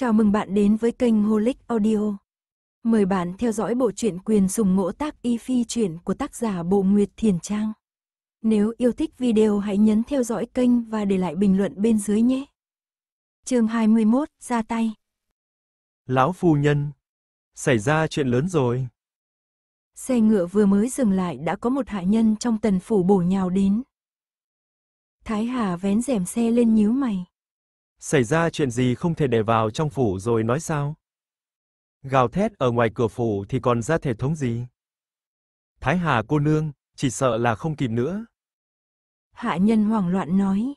Chào mừng bạn đến với kênh Holic Audio. Mời bạn theo dõi bộ truyện quyền sùng ngỗ tác y phi truyện của tác giả Bộ Nguyệt Thiền Trang. Nếu yêu thích video hãy nhấn theo dõi kênh và để lại bình luận bên dưới nhé. Chương 21, ra tay. Lão phu nhân, xảy ra chuyện lớn rồi. Xe ngựa vừa mới dừng lại đã có một hạ nhân trong tần phủ bổ nhào đến. Thái Hà vén rèm xe lên nhíu mày. Xảy ra chuyện gì không thể để vào trong phủ rồi nói sao? Gào thét ở ngoài cửa phủ thì còn ra thể thống gì? Thái Hà cô nương, chỉ sợ là không kịp nữa. Hạ nhân hoảng loạn nói.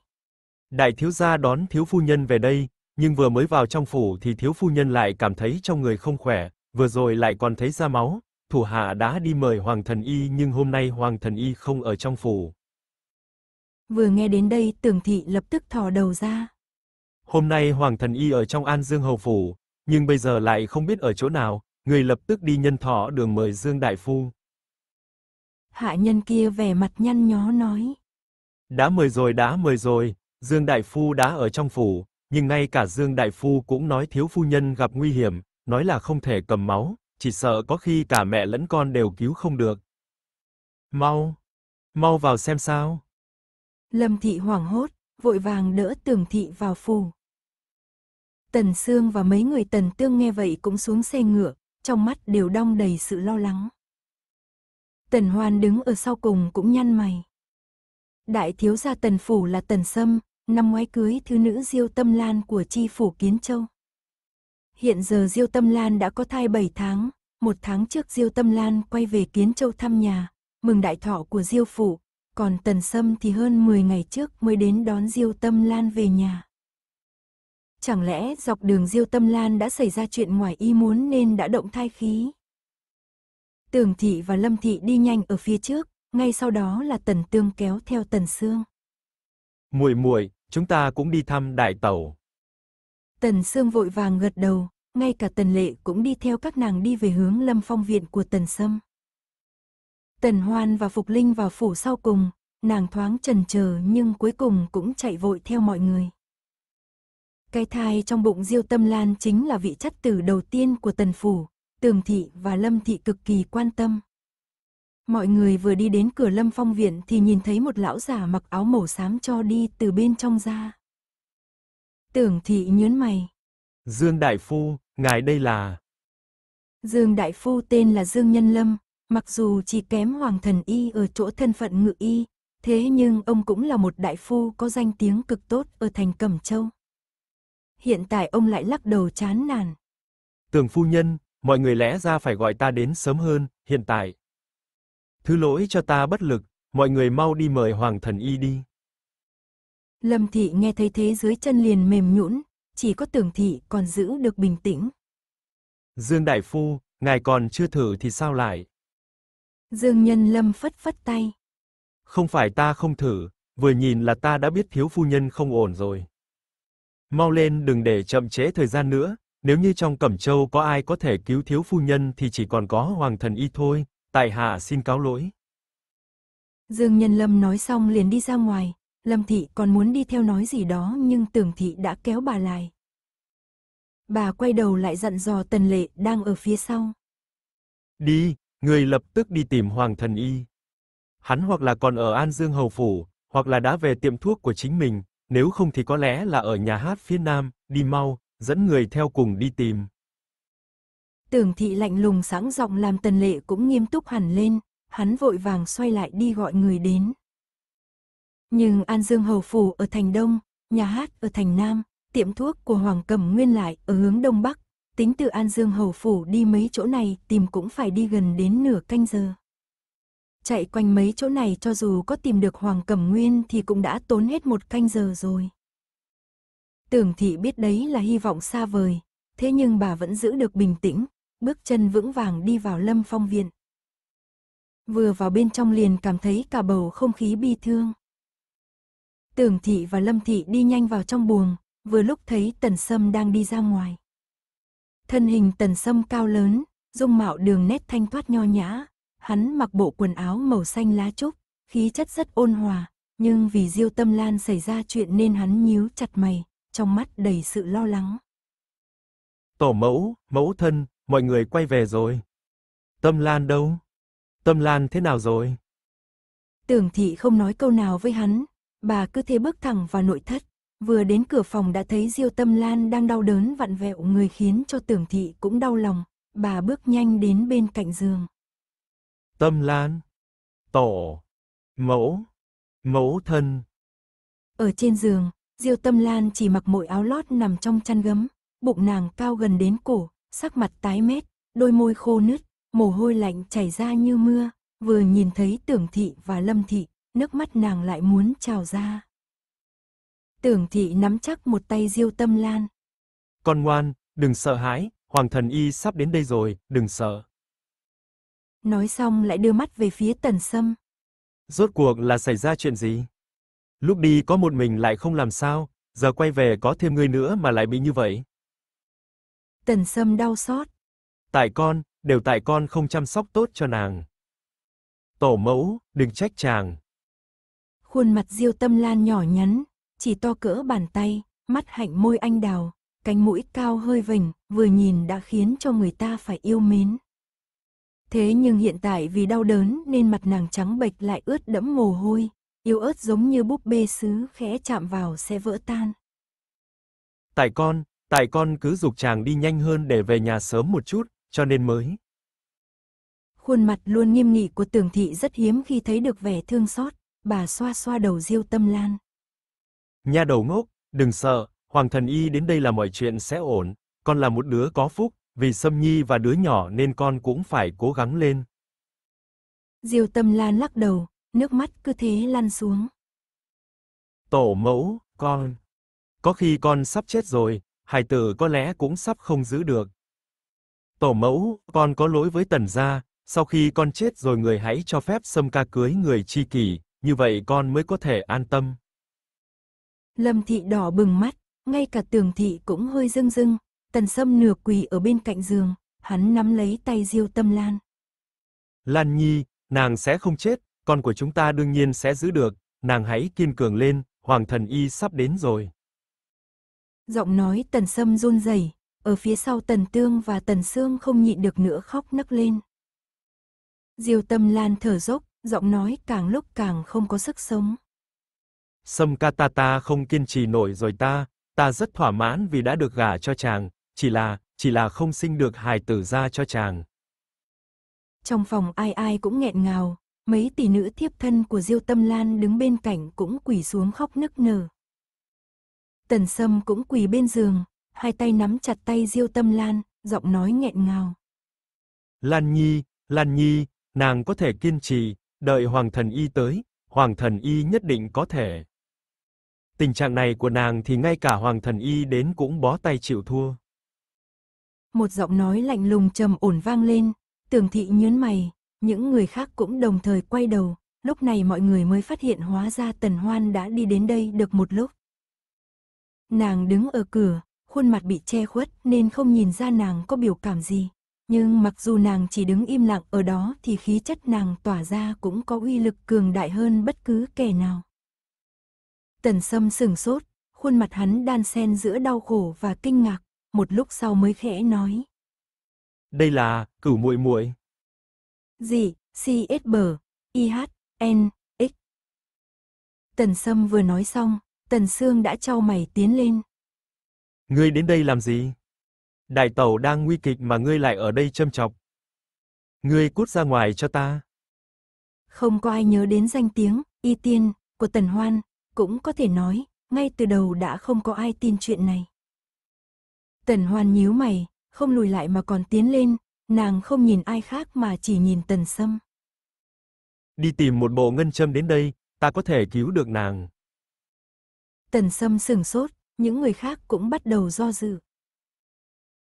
Đại thiếu gia đón thiếu phu nhân về đây, nhưng vừa mới vào trong phủ thì thiếu phu nhân lại cảm thấy trong người không khỏe, vừa rồi lại còn thấy ra máu, thủ hạ đã đi mời hoàng thần y nhưng hôm nay hoàng thần y không ở trong phủ. Vừa nghe đến đây, Tưởng thị lập tức thò đầu ra. Hôm nay Hoàng Thần Y ở trong An Dương Hầu Phủ, nhưng bây giờ lại không biết ở chỗ nào, người lập tức đi nhân thọ đường mời Dương Đại Phu. Hạ nhân kia vẻ mặt nhăn nhó nói. Đã mời rồi đã mời rồi, Dương Đại Phu đã ở trong phủ, nhưng ngay cả Dương Đại Phu cũng nói thiếu phu nhân gặp nguy hiểm, nói là không thể cầm máu, chỉ sợ có khi cả mẹ lẫn con đều cứu không được. Mau, mau vào xem sao. Lâm thị hoảng hốt, vội vàng đỡ Tường thị vào phủ. Tần Sương và mấy người Tần Tương nghe vậy cũng xuống xe ngựa, trong mắt đều đong đầy sự lo lắng. Tần Hoan đứng ở sau cùng cũng nhăn mày. Đại thiếu gia Tần Phủ là Tần Sâm, năm ngoái cưới thứ nữ Diêu Tâm Lan của Chi Phủ Kiến Châu. Hiện giờ Diêu Tâm Lan đã có thai 7 tháng, một tháng trước Diêu Tâm Lan quay về Kiến Châu thăm nhà, mừng đại thọ của Diêu Phủ, còn Tần Sâm thì hơn 10 ngày trước mới đến đón Diêu Tâm Lan về nhà. Chẳng lẽ dọc đường Diêu Tâm Lan đã xảy ra chuyện ngoài ý muốn nên đã động thai khí? Tường Thị và Lâm Thị đi nhanh ở phía trước, ngay sau đó là Tần Tương kéo theo Tần Sương. Muội muội, chúng ta cũng đi thăm đại tẩu. Tần Sương vội vàng gật đầu, ngay cả Tần Lệ cũng đi theo các nàng đi về hướng Lâm Phong viện của Tần Sâm. Tần Hoan và Phục Linh vào phủ sau cùng, nàng thoáng chần chờ nhưng cuối cùng cũng chạy vội theo mọi người. Cái thai trong bụng Diêu Tâm Lan chính là vị chất tử đầu tiên của Tần Phủ, Tường Thị và Lâm Thị cực kỳ quan tâm. Mọi người vừa đi đến cửa Lâm Phong Viện thì nhìn thấy một lão giả mặc áo màu xám cho đi từ bên trong ra. Tưởng Thị nhớn mày. Dương Đại Phu, ngài đây là... Dương Đại Phu tên là Dương Nhân Lâm, mặc dù chỉ kém Hoàng Thần Y ở chỗ thân phận ngự y, thế nhưng ông cũng là một đại phu có danh tiếng cực tốt ở thành Cẩm Châu hiện tại ông lại lắc đầu chán nản. Tường phu nhân, mọi người lẽ ra phải gọi ta đến sớm hơn, hiện tại. Thứ lỗi cho ta bất lực, mọi người mau đi mời Hoàng thần y đi. Lâm thị nghe thấy thế dưới chân liền mềm nhũn, chỉ có tường thị còn giữ được bình tĩnh. Dương đại phu, ngài còn chưa thử thì sao lại? Dương nhân lâm phất phất tay. Không phải ta không thử, vừa nhìn là ta đã biết thiếu phu nhân không ổn rồi. Mau lên đừng để chậm trễ thời gian nữa, nếu như trong Cẩm Châu có ai có thể cứu thiếu phu nhân thì chỉ còn có Hoàng thần y thôi, tại hạ xin cáo lỗi. Dương Nhân Lâm nói xong liền đi ra ngoài, Lâm thị còn muốn đi theo nói gì đó nhưng Tưởng thị đã kéo bà lại. Bà quay đầu lại dặn dò Tần Lệ đang ở phía sau. Đi, người lập tức đi tìm Hoàng thần y. Hắn hoặc là còn ở An Dương hầu phủ, hoặc là đã về tiệm thuốc của chính mình, nếu không thì có lẽ là ở nhà hát phía nam, đi mau, dẫn người theo cùng đi tìm. Tưởng thị lạnh lùng sẵn giọng làm tần lệ cũng nghiêm túc hẳn lên, hắn vội vàng xoay lại đi gọi người đến. Nhưng An Dương Hầu Phủ ở thành Đông, nhà hát ở thành Nam, tiệm thuốc của Hoàng Cẩm Nguyên lại ở hướng Đông Bắc, tính từ An Dương Hầu Phủ đi mấy chỗ này tìm cũng phải đi gần đến nửa canh giờ chạy quanh mấy chỗ này cho dù có tìm được Hoàng Cẩm Nguyên thì cũng đã tốn hết một canh giờ rồi. Tưởng thị biết đấy là hy vọng xa vời, thế nhưng bà vẫn giữ được bình tĩnh, bước chân vững vàng đi vào lâm phong viện. Vừa vào bên trong liền cảm thấy cả bầu không khí bi thương. Tưởng thị và lâm thị đi nhanh vào trong buồng, vừa lúc thấy tần sâm đang đi ra ngoài. Thân hình tần sâm cao lớn, dung mạo đường nét thanh thoát nho nhã, Hắn mặc bộ quần áo màu xanh lá trúc, khí chất rất ôn hòa, nhưng vì Diêu Tâm Lan xảy ra chuyện nên hắn nhíu chặt mày, trong mắt đầy sự lo lắng. Tổ mẫu, mẫu thân, mọi người quay về rồi. Tâm Lan đâu? Tâm Lan thế nào rồi? Tưởng thị không nói câu nào với hắn, bà cứ thế bước thẳng vào nội thất, vừa đến cửa phòng đã thấy Diêu Tâm Lan đang đau đớn vặn vẹo người khiến cho Tưởng thị cũng đau lòng, bà bước nhanh đến bên cạnh giường tâm lan, tổ, mẫu, mẫu thân. Ở trên giường, Diêu Tâm Lan chỉ mặc mỗi áo lót nằm trong chăn gấm, bụng nàng cao gần đến cổ, sắc mặt tái mét, đôi môi khô nứt, mồ hôi lạnh chảy ra như mưa, vừa nhìn thấy Tưởng thị và Lâm thị, nước mắt nàng lại muốn trào ra. Tưởng thị nắm chắc một tay Diêu Tâm Lan. Con ngoan, đừng sợ hãi, Hoàng thần y sắp đến đây rồi, đừng sợ. Nói xong lại đưa mắt về phía tần sâm. Rốt cuộc là xảy ra chuyện gì? Lúc đi có một mình lại không làm sao, giờ quay về có thêm người nữa mà lại bị như vậy. Tần sâm đau xót. Tại con, đều tại con không chăm sóc tốt cho nàng. Tổ mẫu, đừng trách chàng. Khuôn mặt diêu tâm lan nhỏ nhắn, chỉ to cỡ bàn tay, mắt hạnh môi anh đào, cánh mũi cao hơi vỉnh, vừa nhìn đã khiến cho người ta phải yêu mến. Thế nhưng hiện tại vì đau đớn nên mặt nàng trắng bệch lại ướt đẫm mồ hôi, yếu ớt giống như búp bê sứ khẽ chạm vào sẽ vỡ tan. Tại con, tại con cứ dục chàng đi nhanh hơn để về nhà sớm một chút, cho nên mới. Khuôn mặt luôn nghiêm nghị của tường thị rất hiếm khi thấy được vẻ thương xót, bà xoa xoa đầu diêu tâm lan. Nha đầu ngốc, đừng sợ, hoàng thần y đến đây là mọi chuyện sẽ ổn, con là một đứa có phúc, vì Sâm Nhi và đứa nhỏ nên con cũng phải cố gắng lên. Diêu Tâm Lan lắc đầu, nước mắt cứ thế lăn xuống. Tổ mẫu, con. Có khi con sắp chết rồi, hài tử có lẽ cũng sắp không giữ được. Tổ mẫu, con có lỗi với tần gia, sau khi con chết rồi người hãy cho phép Sâm ca cưới người chi kỷ, như vậy con mới có thể an tâm. Lâm thị đỏ bừng mắt, ngay cả tường thị cũng hơi rưng rưng, Tần Sâm nửa quỳ ở bên cạnh giường, hắn nắm lấy tay Diêu Tâm Lan. Lan Nhi, nàng sẽ không chết, con của chúng ta đương nhiên sẽ giữ được, nàng hãy kiên cường lên, Hoàng Thần Y sắp đến rồi. Giọng nói Tần Sâm run rẩy, ở phía sau Tần Tương và Tần Sương không nhịn được nữa khóc nấc lên. Diêu Tâm Lan thở dốc, giọng nói càng lúc càng không có sức sống. Sâm ca ta ta không kiên trì nổi rồi ta, ta rất thỏa mãn vì đã được gả cho chàng, chỉ là, chỉ là không sinh được hài tử ra cho chàng. Trong phòng ai ai cũng nghẹn ngào, mấy tỷ nữ thiếp thân của Diêu Tâm Lan đứng bên cạnh cũng quỳ xuống khóc nức nở. Tần Sâm cũng quỳ bên giường, hai tay nắm chặt tay Diêu Tâm Lan, giọng nói nghẹn ngào. Lan Nhi, Lan Nhi, nàng có thể kiên trì, đợi Hoàng Thần Y tới, Hoàng Thần Y nhất định có thể. Tình trạng này của nàng thì ngay cả Hoàng Thần Y đến cũng bó tay chịu thua một giọng nói lạnh lùng trầm ổn vang lên, tường thị nhớn mày, những người khác cũng đồng thời quay đầu, lúc này mọi người mới phát hiện hóa ra tần hoan đã đi đến đây được một lúc. Nàng đứng ở cửa, khuôn mặt bị che khuất nên không nhìn ra nàng có biểu cảm gì. Nhưng mặc dù nàng chỉ đứng im lặng ở đó thì khí chất nàng tỏa ra cũng có uy lực cường đại hơn bất cứ kẻ nào. Tần sâm sừng sốt, khuôn mặt hắn đan xen giữa đau khổ và kinh ngạc, một lúc sau mới khẽ nói. Đây là cửu muội muội. Gì? c s b i h n X. Tần Sâm vừa nói xong, Tần Sương đã trao mày tiến lên. Ngươi đến đây làm gì? Đại tẩu đang nguy kịch mà ngươi lại ở đây châm chọc. Ngươi cút ra ngoài cho ta. Không có ai nhớ đến danh tiếng, y tiên, của Tần Hoan, cũng có thể nói, ngay từ đầu đã không có ai tin chuyện này. Tần Hoan nhíu mày, không lùi lại mà còn tiến lên, nàng không nhìn ai khác mà chỉ nhìn Tần Sâm. Đi tìm một bộ ngân châm đến đây, ta có thể cứu được nàng. Tần Sâm sừng sốt, những người khác cũng bắt đầu do dự.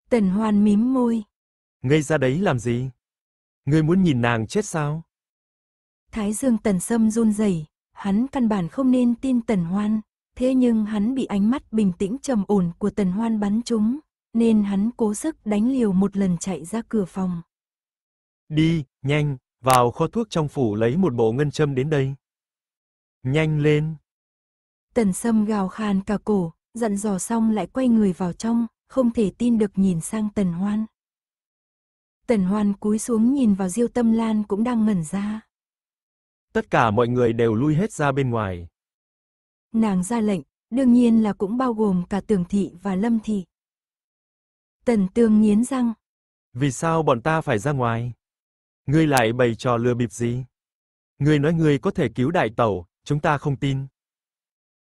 Tần Hoan mím môi. Ngây ra đấy làm gì? Ngươi muốn nhìn nàng chết sao? Thái Dương Tần Sâm run rẩy, hắn căn bản không nên tin Tần Hoan, thế nhưng hắn bị ánh mắt bình tĩnh trầm ổn của tần hoan bắn trúng, nên hắn cố sức đánh liều một lần chạy ra cửa phòng. Đi, nhanh, vào kho thuốc trong phủ lấy một bộ ngân châm đến đây. Nhanh lên. Tần sâm gào khan cả cổ, dặn dò xong lại quay người vào trong, không thể tin được nhìn sang tần hoan. Tần hoan cúi xuống nhìn vào diêu tâm lan cũng đang ngẩn ra. Tất cả mọi người đều lui hết ra bên ngoài, nàng ra lệnh, đương nhiên là cũng bao gồm cả Tường Thị và Lâm Thị. Tần Tương nghiến răng. Vì sao bọn ta phải ra ngoài? Ngươi lại bày trò lừa bịp gì? Ngươi nói ngươi có thể cứu đại tẩu, chúng ta không tin.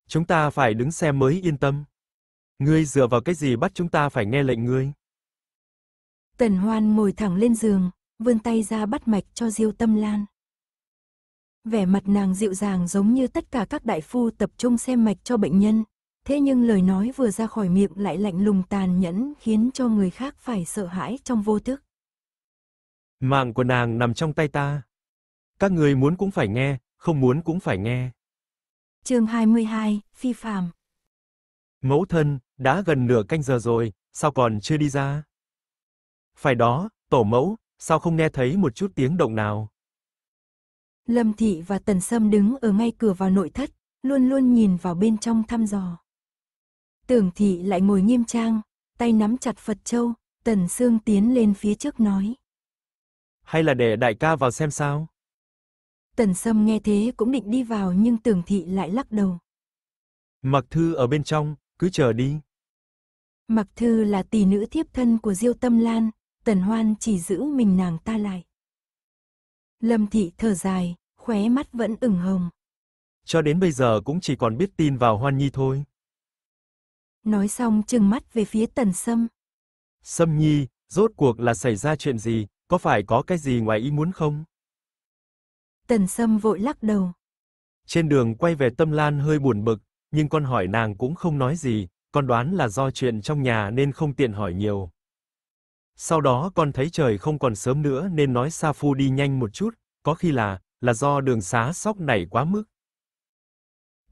Chúng ta phải đứng xem mới yên tâm. Ngươi dựa vào cái gì bắt chúng ta phải nghe lệnh ngươi? Tần Hoan ngồi thẳng lên giường, vươn tay ra bắt mạch cho Diêu Tâm Lan. Vẻ mặt nàng dịu dàng giống như tất cả các đại phu tập trung xem mạch cho bệnh nhân, thế nhưng lời nói vừa ra khỏi miệng lại lạnh lùng tàn nhẫn khiến cho người khác phải sợ hãi trong vô thức. Mạng của nàng nằm trong tay ta. Các người muốn cũng phải nghe, không muốn cũng phải nghe. chương 22, Phi Phạm Mẫu thân, đã gần nửa canh giờ rồi, sao còn chưa đi ra? Phải đó, tổ mẫu, sao không nghe thấy một chút tiếng động nào? Lâm Thị và Tần Sâm đứng ở ngay cửa vào nội thất, luôn luôn nhìn vào bên trong thăm dò. Tưởng Thị lại ngồi nghiêm trang, tay nắm chặt Phật Châu, Tần Sương tiến lên phía trước nói. Hay là để đại ca vào xem sao? Tần Sâm nghe thế cũng định đi vào nhưng Tưởng Thị lại lắc đầu. Mặc Thư ở bên trong, cứ chờ đi. Mặc Thư là tỷ nữ thiếp thân của Diêu Tâm Lan, Tần Hoan chỉ giữ mình nàng ta lại. Lâm Thị thở dài, khóe mắt vẫn ửng hồng. Cho đến bây giờ cũng chỉ còn biết tin vào Hoan Nhi thôi. Nói xong trừng mắt về phía Tần Sâm. Sâm Nhi, rốt cuộc là xảy ra chuyện gì, có phải có cái gì ngoài ý muốn không? Tần Sâm vội lắc đầu. Trên đường quay về Tâm Lan hơi buồn bực, nhưng con hỏi nàng cũng không nói gì, con đoán là do chuyện trong nhà nên không tiện hỏi nhiều. Sau đó con thấy trời không còn sớm nữa nên nói Sa Phu đi nhanh một chút, có khi là, là do đường xá sóc này quá mức.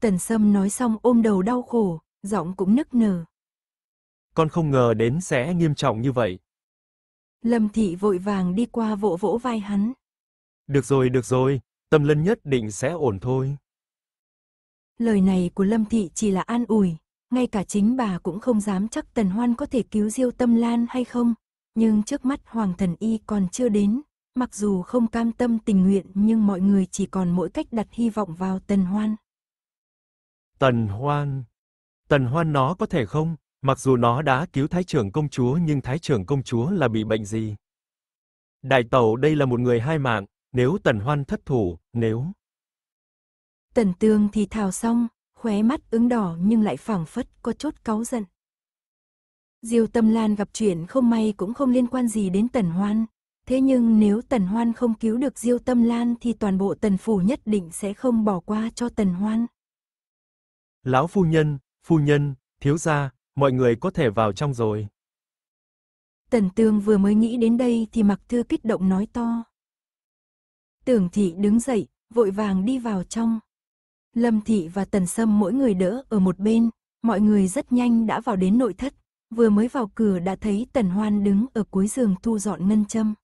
Tần Sâm nói xong ôm đầu đau khổ, giọng cũng nức nở. Con không ngờ đến sẽ nghiêm trọng như vậy. Lâm Thị vội vàng đi qua vỗ vỗ vai hắn. Được rồi, được rồi, tâm lân nhất định sẽ ổn thôi. Lời này của Lâm Thị chỉ là an ủi, ngay cả chính bà cũng không dám chắc Tần Hoan có thể cứu Diêu Tâm Lan hay không, nhưng trước mắt Hoàng Thần Y còn chưa đến, mặc dù không cam tâm tình nguyện nhưng mọi người chỉ còn mỗi cách đặt hy vọng vào Tần Hoan. Tần Hoan? Tần Hoan nó có thể không? Mặc dù nó đã cứu Thái trưởng công chúa nhưng Thái trưởng công chúa là bị bệnh gì? Đại tẩu đây là một người hai mạng, nếu Tần Hoan thất thủ, nếu... Tần Tương thì thào xong, khóe mắt ứng đỏ nhưng lại phảng phất có chút cáu giận. Diêu Tâm Lan gặp chuyện không may cũng không liên quan gì đến Tần Hoan. Thế nhưng nếu Tần Hoan không cứu được Diêu Tâm Lan thì toàn bộ Tần Phủ nhất định sẽ không bỏ qua cho Tần Hoan. Lão phu nhân, phu nhân, thiếu gia, mọi người có thể vào trong rồi. Tần Tương vừa mới nghĩ đến đây thì Mặc Thư kích động nói to. Tưởng Thị đứng dậy, vội vàng đi vào trong. Lâm Thị và Tần Sâm mỗi người đỡ ở một bên, mọi người rất nhanh đã vào đến nội thất, vừa mới vào cửa đã thấy Tần Hoan đứng ở cuối giường thu dọn ngân châm.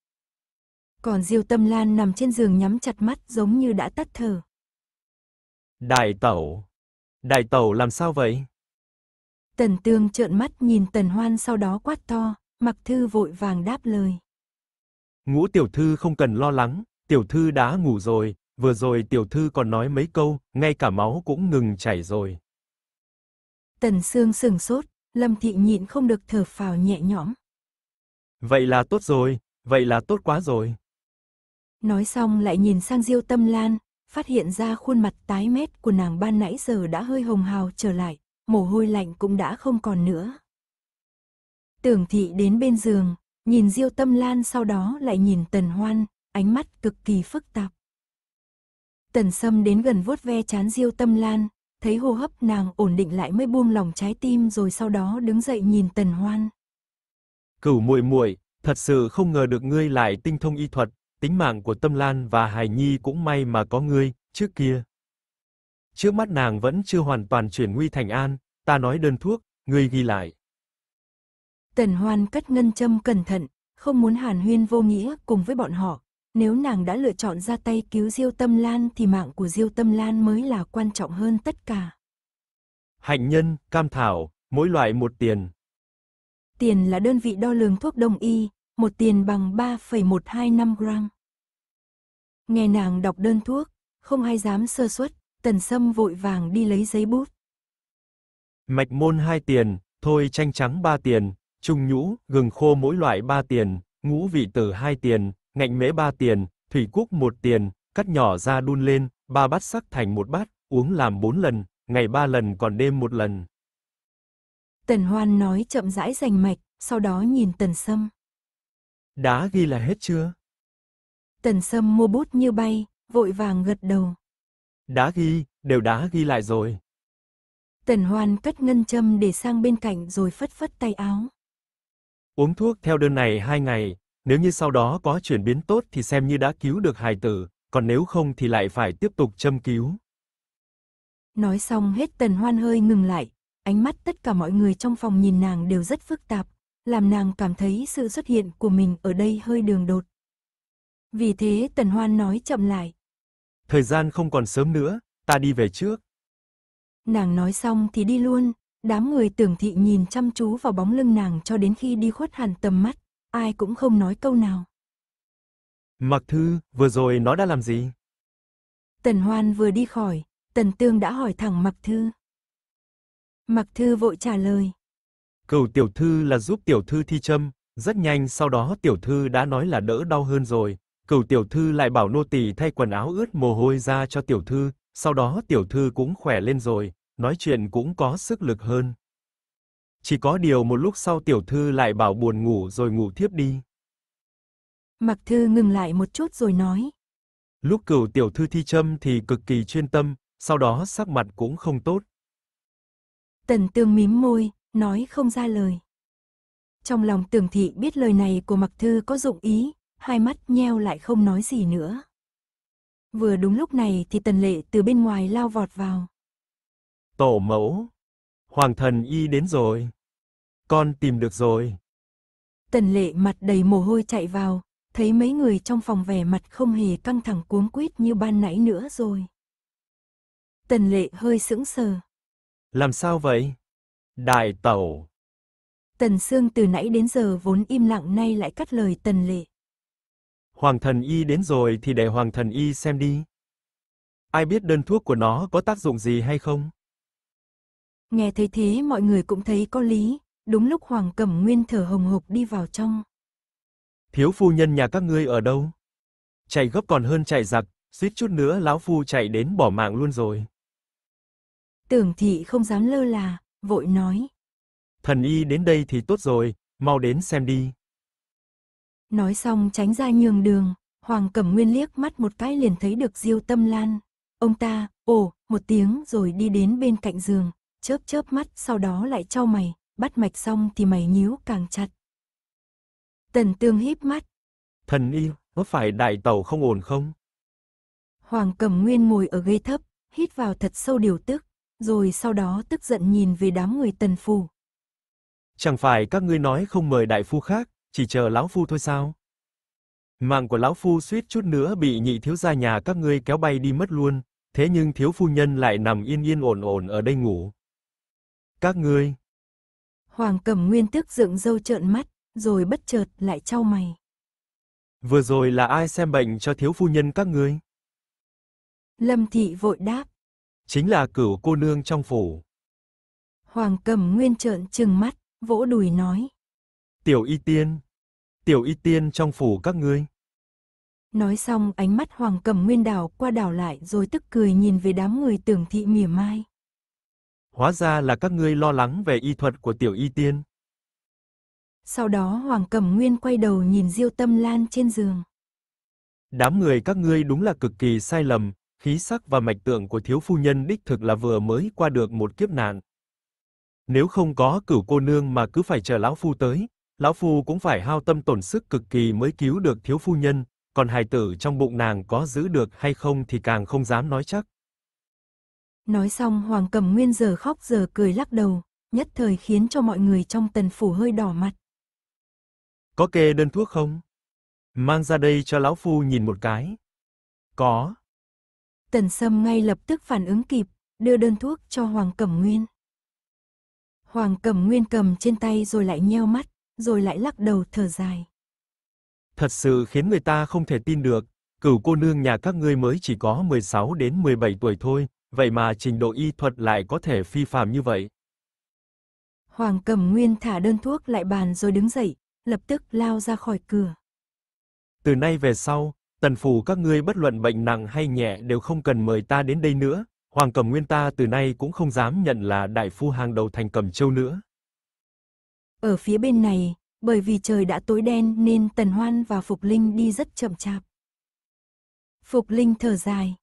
Còn Diêu Tâm Lan nằm trên giường nhắm chặt mắt giống như đã tắt thở. Đại tẩu! Đại tẩu làm sao vậy? Tần Tương trợn mắt nhìn Tần Hoan sau đó quát to, Mặc Thư vội vàng đáp lời. Ngũ tiểu thư không cần lo lắng, tiểu thư đã ngủ rồi, vừa rồi tiểu thư còn nói mấy câu, ngay cả máu cũng ngừng chảy rồi. Tần Sương sừng sốt, Lâm Thị nhịn không được thở phào nhẹ nhõm. Vậy là tốt rồi, vậy là tốt quá rồi. Nói xong lại nhìn sang Diêu Tâm Lan, phát hiện ra khuôn mặt tái mét của nàng ban nãy giờ đã hơi hồng hào trở lại, mồ hôi lạnh cũng đã không còn nữa. Tưởng thị đến bên giường, nhìn Diêu Tâm Lan sau đó lại nhìn Tần Hoan, ánh mắt cực kỳ phức tạp. Tần Sâm đến gần vuốt ve chán Diêu Tâm Lan, thấy hô hấp nàng ổn định lại mới buông lòng trái tim rồi sau đó đứng dậy nhìn Tần Hoan. Cửu muội muội, thật sự không ngờ được ngươi lại tinh thông y thuật, tính mạng của Tâm Lan và Hải Nhi cũng may mà có ngươi, trước kia. Trước mắt nàng vẫn chưa hoàn toàn chuyển nguy thành an, ta nói đơn thuốc, ngươi ghi lại. Tần Hoan cất ngân châm cẩn thận, không muốn hàn huyên vô nghĩa cùng với bọn họ, nếu nàng đã lựa chọn ra tay cứu Diêu Tâm Lan thì mạng của Diêu Tâm Lan mới là quan trọng hơn tất cả. Hạnh nhân, cam thảo, mỗi loại một tiền. Tiền là đơn vị đo lường thuốc đông y, một tiền bằng 3,125 gram. Nghe nàng đọc đơn thuốc, không ai dám sơ suất, tần sâm vội vàng đi lấy giấy bút. Mạch môn 2 tiền, thôi chanh trắng 3 tiền, trùng nhũ, gừng khô mỗi loại 3 tiền, ngũ vị tử 2 tiền, ngạnh mễ ba tiền, thủy quốc một tiền, cắt nhỏ ra đun lên, ba bát sắc thành một bát, uống làm bốn lần, ngày ba lần còn đêm một lần. Tần Hoan nói chậm rãi rành mạch, sau đó nhìn Tần Sâm. Đã ghi là hết chưa? Tần Sâm mua bút như bay, vội vàng gật đầu. Đã ghi, đều đã ghi lại rồi. Tần Hoan cất ngân châm để sang bên cạnh rồi phất phất tay áo. Uống thuốc theo đơn này hai ngày, nếu như sau đó có chuyển biến tốt thì xem như đã cứu được hài tử, còn nếu không thì lại phải tiếp tục châm cứu. Nói xong hết tần hoan hơi ngừng lại, ánh mắt tất cả mọi người trong phòng nhìn nàng đều rất phức tạp, làm nàng cảm thấy sự xuất hiện của mình ở đây hơi đường đột. Vì thế tần hoan nói chậm lại. Thời gian không còn sớm nữa, ta đi về trước. Nàng nói xong thì đi luôn, đám người tưởng thị nhìn chăm chú vào bóng lưng nàng cho đến khi đi khuất hẳn tầm mắt ai cũng không nói câu nào. Mặc thư, vừa rồi nó đã làm gì? Tần Hoan vừa đi khỏi, Tần Tương đã hỏi thẳng Mặc thư. Mặc thư vội trả lời. Cửu tiểu thư là giúp tiểu thư thi châm, rất nhanh sau đó tiểu thư đã nói là đỡ đau hơn rồi. Cửu tiểu thư lại bảo nô tỳ thay quần áo ướt mồ hôi ra cho tiểu thư, sau đó tiểu thư cũng khỏe lên rồi, nói chuyện cũng có sức lực hơn. Chỉ có điều một lúc sau tiểu thư lại bảo buồn ngủ rồi ngủ thiếp đi. Mặc thư ngừng lại một chút rồi nói. Lúc cửu tiểu thư thi châm thì cực kỳ chuyên tâm, sau đó sắc mặt cũng không tốt. Tần tương mím môi, nói không ra lời. Trong lòng tưởng thị biết lời này của mặc thư có dụng ý, hai mắt nheo lại không nói gì nữa. Vừa đúng lúc này thì tần lệ từ bên ngoài lao vọt vào. Tổ mẫu, hoàng thần y đến rồi. Con tìm được rồi. Tần lệ mặt đầy mồ hôi chạy vào, thấy mấy người trong phòng vẻ mặt không hề căng thẳng cuống quýt như ban nãy nữa rồi. Tần lệ hơi sững sờ. Làm sao vậy? Đại tẩu. Tần xương từ nãy đến giờ vốn im lặng nay lại cắt lời tần lệ. Hoàng thần y đến rồi thì để hoàng thần y xem đi. Ai biết đơn thuốc của nó có tác dụng gì hay không? Nghe thấy thế mọi người cũng thấy có lý, Đúng lúc Hoàng Cẩm Nguyên thở hồng hộc đi vào trong. Thiếu phu nhân nhà các ngươi ở đâu? Chạy gấp còn hơn chạy giặc, suýt chút nữa lão phu chạy đến bỏ mạng luôn rồi. Tưởng thị không dám lơ là, vội nói. Thần y đến đây thì tốt rồi, mau đến xem đi. Nói xong tránh ra nhường đường, Hoàng Cẩm Nguyên liếc mắt một cái liền thấy được Diêu Tâm Lan. Ông ta, ồ, một tiếng rồi đi đến bên cạnh giường, chớp chớp mắt sau đó lại trao mày, bắt mạch xong thì mày nhíu càng chặt. Tần tương híp mắt. Thần yêu có phải đại tàu không ổn không? Hoàng Cẩm Nguyên ngồi ở ghế thấp, hít vào thật sâu điều tức, rồi sau đó tức giận nhìn về đám người tần phù. Chẳng phải các ngươi nói không mời đại phu khác, chỉ chờ lão phu thôi sao? Mạng của lão phu suýt chút nữa bị nhị thiếu gia nhà các ngươi kéo bay đi mất luôn, thế nhưng thiếu phu nhân lại nằm yên yên ổn ổn ở đây ngủ. Các ngươi, Hoàng Cẩm Nguyên tức dựng dâu trợn mắt, rồi bất chợt lại trao mày. Vừa rồi là ai xem bệnh cho thiếu phu nhân các ngươi? Lâm Thị vội đáp. Chính là cửu cô nương trong phủ. Hoàng Cẩm Nguyên trợn trừng mắt, vỗ đùi nói. Tiểu y tiên. Tiểu y tiên trong phủ các ngươi. Nói xong ánh mắt Hoàng Cẩm Nguyên đảo qua đảo lại rồi tức cười nhìn về đám người tưởng thị mỉa mai hóa ra là các ngươi lo lắng về y thuật của tiểu y tiên. Sau đó Hoàng Cẩm Nguyên quay đầu nhìn Diêu Tâm Lan trên giường. Đám người các ngươi đúng là cực kỳ sai lầm, khí sắc và mạch tượng của thiếu phu nhân đích thực là vừa mới qua được một kiếp nạn. Nếu không có cửu cô nương mà cứ phải chờ lão phu tới, lão phu cũng phải hao tâm tổn sức cực kỳ mới cứu được thiếu phu nhân, còn hài tử trong bụng nàng có giữ được hay không thì càng không dám nói chắc. Nói xong Hoàng Cẩm Nguyên giờ khóc giờ cười lắc đầu, nhất thời khiến cho mọi người trong tần phủ hơi đỏ mặt. Có kê đơn thuốc không? Mang ra đây cho lão phu nhìn một cái. Có. Tần Sâm ngay lập tức phản ứng kịp, đưa đơn thuốc cho Hoàng Cẩm Nguyên. Hoàng Cẩm Nguyên cầm trên tay rồi lại nheo mắt, rồi lại lắc đầu thở dài. Thật sự khiến người ta không thể tin được, cửu cô nương nhà các ngươi mới chỉ có 16 đến 17 tuổi thôi, Vậy mà trình độ y thuật lại có thể phi phàm như vậy. Hoàng Cẩm Nguyên thả đơn thuốc lại bàn rồi đứng dậy, lập tức lao ra khỏi cửa. Từ nay về sau, tần phủ các ngươi bất luận bệnh nặng hay nhẹ đều không cần mời ta đến đây nữa, Hoàng Cẩm Nguyên ta từ nay cũng không dám nhận là đại phu hàng đầu thành Cẩm Châu nữa. Ở phía bên này, bởi vì trời đã tối đen nên Tần Hoan và Phục Linh đi rất chậm chạp. Phục Linh thở dài,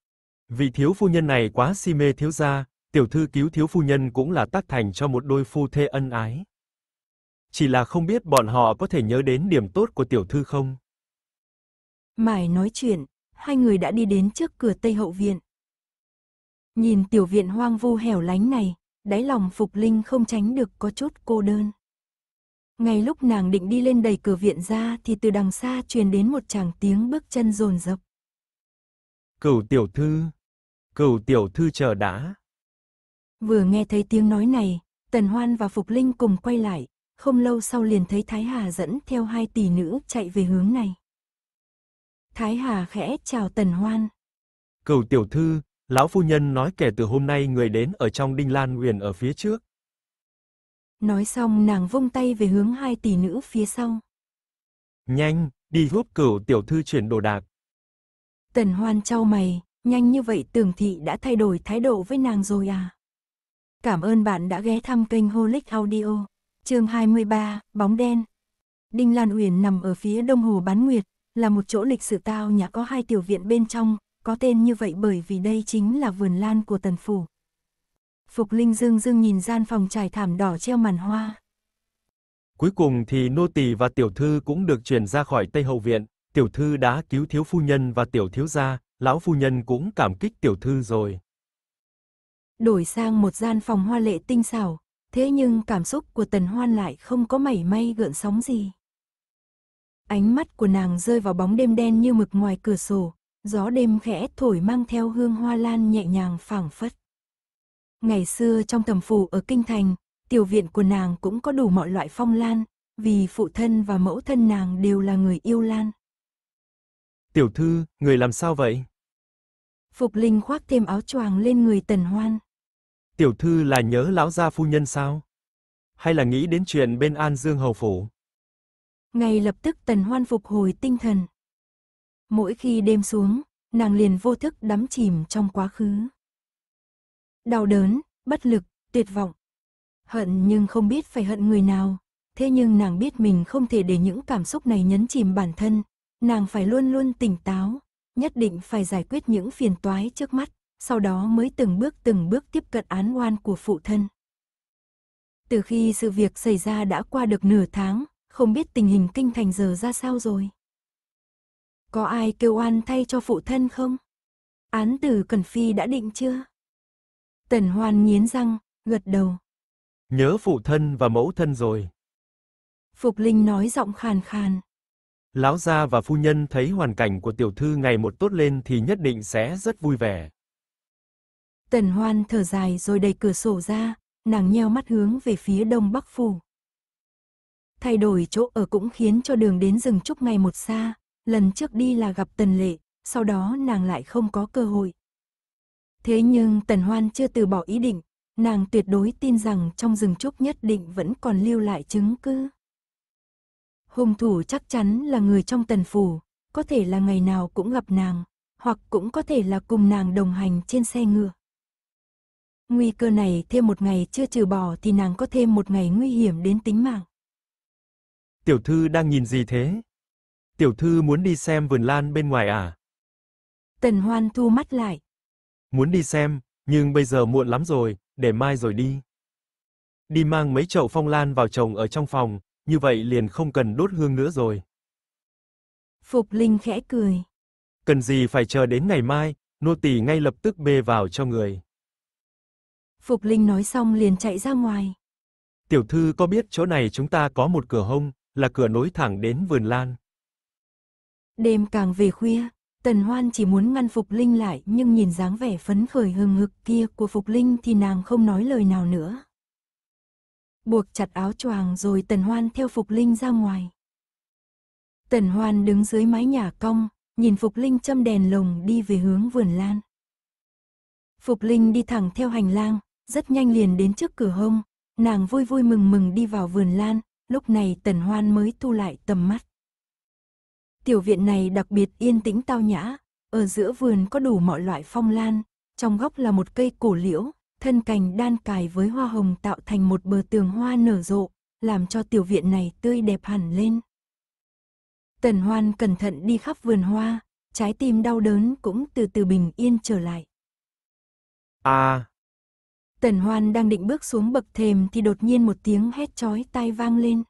Vị thiếu phu nhân này quá si mê thiếu gia, tiểu thư cứu thiếu phu nhân cũng là tác thành cho một đôi phu thê ân ái. Chỉ là không biết bọn họ có thể nhớ đến điểm tốt của tiểu thư không? Mải nói chuyện, hai người đã đi đến trước cửa Tây Hậu Viện. Nhìn tiểu viện hoang vu hẻo lánh này, đáy lòng Phục Linh không tránh được có chút cô đơn. Ngay lúc nàng định đi lên đầy cửa viện ra thì từ đằng xa truyền đến một chàng tiếng bước chân rồn rập. Cửu tiểu thư, Cửu tiểu thư chờ đã. Vừa nghe thấy tiếng nói này, Tần Hoan và Phục Linh cùng quay lại, không lâu sau liền thấy Thái Hà dẫn theo hai tỷ nữ chạy về hướng này. Thái Hà khẽ chào Tần Hoan. Cửu tiểu thư, lão phu nhân nói kể từ hôm nay người đến ở trong Đinh Lan Nguyền ở phía trước. Nói xong nàng vung tay về hướng hai tỷ nữ phía sau. Nhanh, đi giúp cửu tiểu thư chuyển đồ đạc. Tần Hoan trao mày, Nhanh như vậy tưởng thị đã thay đổi thái độ với nàng rồi à? Cảm ơn bạn đã ghé thăm kênh Holic Audio. chương 23, Bóng đen. Đinh Lan Uyển nằm ở phía đông hồ bán nguyệt, là một chỗ lịch sử tao nhà có hai tiểu viện bên trong, có tên như vậy bởi vì đây chính là vườn lan của tần phủ. Phục Linh Dương Dương nhìn gian phòng trải thảm đỏ treo màn hoa. Cuối cùng thì nô tỳ và tiểu thư cũng được chuyển ra khỏi Tây Hậu Viện, tiểu thư đã cứu thiếu phu nhân và tiểu thiếu gia, lão phu nhân cũng cảm kích tiểu thư rồi. Đổi sang một gian phòng hoa lệ tinh xảo, thế nhưng cảm xúc của tần hoan lại không có mảy may gợn sóng gì. Ánh mắt của nàng rơi vào bóng đêm đen như mực ngoài cửa sổ, gió đêm khẽ thổi mang theo hương hoa lan nhẹ nhàng phảng phất. Ngày xưa trong tầm phủ ở Kinh Thành, tiểu viện của nàng cũng có đủ mọi loại phong lan, vì phụ thân và mẫu thân nàng đều là người yêu lan. Tiểu thư, người làm sao vậy? Phục Linh khoác thêm áo choàng lên người Tần Hoan. Tiểu thư là nhớ lão gia phu nhân sao? Hay là nghĩ đến chuyện bên An Dương Hầu Phủ? Ngay lập tức Tần Hoan phục hồi tinh thần. Mỗi khi đêm xuống, nàng liền vô thức đắm chìm trong quá khứ. Đau đớn, bất lực, tuyệt vọng. Hận nhưng không biết phải hận người nào. Thế nhưng nàng biết mình không thể để những cảm xúc này nhấn chìm bản thân. Nàng phải luôn luôn tỉnh táo, nhất định phải giải quyết những phiền toái trước mắt, sau đó mới từng bước từng bước tiếp cận án oan của phụ thân. Từ khi sự việc xảy ra đã qua được nửa tháng, không biết tình hình kinh thành giờ ra sao rồi. Có ai kêu oan thay cho phụ thân không? Án tử Cần Phi đã định chưa? Tần Hoan nghiến răng, gật đầu. Nhớ phụ thân và mẫu thân rồi. Phục Linh nói giọng khàn khàn. Lão gia và phu nhân thấy hoàn cảnh của tiểu thư ngày một tốt lên thì nhất định sẽ rất vui vẻ. Tần Hoan thở dài rồi đẩy cửa sổ ra, nàng nheo mắt hướng về phía đông bắc phủ. Thay đổi chỗ ở cũng khiến cho đường đến rừng trúc ngày một xa, lần trước đi là gặp Tần Lệ, sau đó nàng lại không có cơ hội. Thế nhưng Tần Hoan chưa từ bỏ ý định, nàng tuyệt đối tin rằng trong rừng trúc nhất định vẫn còn lưu lại chứng cứ. Hung thủ chắc chắn là người trong tần phủ, có thể là ngày nào cũng gặp nàng, hoặc cũng có thể là cùng nàng đồng hành trên xe ngựa. Nguy cơ này thêm một ngày chưa trừ bỏ thì nàng có thêm một ngày nguy hiểm đến tính mạng. Tiểu thư đang nhìn gì thế? Tiểu thư muốn đi xem vườn lan bên ngoài à? Tần Hoan thu mắt lại. Muốn đi xem, nhưng bây giờ muộn lắm rồi, để mai rồi đi. Đi mang mấy chậu phong lan vào trồng ở trong phòng, như vậy liền không cần đốt hương nữa rồi. Phục Linh khẽ cười. Cần gì phải chờ đến ngày mai, nô tỳ ngay lập tức bê vào cho người. Phục Linh nói xong liền chạy ra ngoài. Tiểu thư có biết chỗ này chúng ta có một cửa hông, là cửa nối thẳng đến vườn lan. Đêm càng về khuya, Tần Hoan chỉ muốn ngăn Phục Linh lại nhưng nhìn dáng vẻ phấn khởi hừng hực kia của Phục Linh thì nàng không nói lời nào nữa buộc chặt áo choàng rồi Tần Hoan theo Phục Linh ra ngoài. Tần Hoan đứng dưới mái nhà cong, nhìn Phục Linh châm đèn lồng đi về hướng vườn lan. Phục Linh đi thẳng theo hành lang, rất nhanh liền đến trước cửa hông, nàng vui vui mừng mừng đi vào vườn lan, lúc này Tần Hoan mới thu lại tầm mắt. Tiểu viện này đặc biệt yên tĩnh tao nhã, ở giữa vườn có đủ mọi loại phong lan, trong góc là một cây cổ liễu, thân cành đan cài với hoa hồng tạo thành một bờ tường hoa nở rộ, làm cho tiểu viện này tươi đẹp hẳn lên. Tần Hoan cẩn thận đi khắp vườn hoa, trái tim đau đớn cũng từ từ bình yên trở lại. À! Tần Hoan đang định bước xuống bậc thềm thì đột nhiên một tiếng hét chói tai vang lên.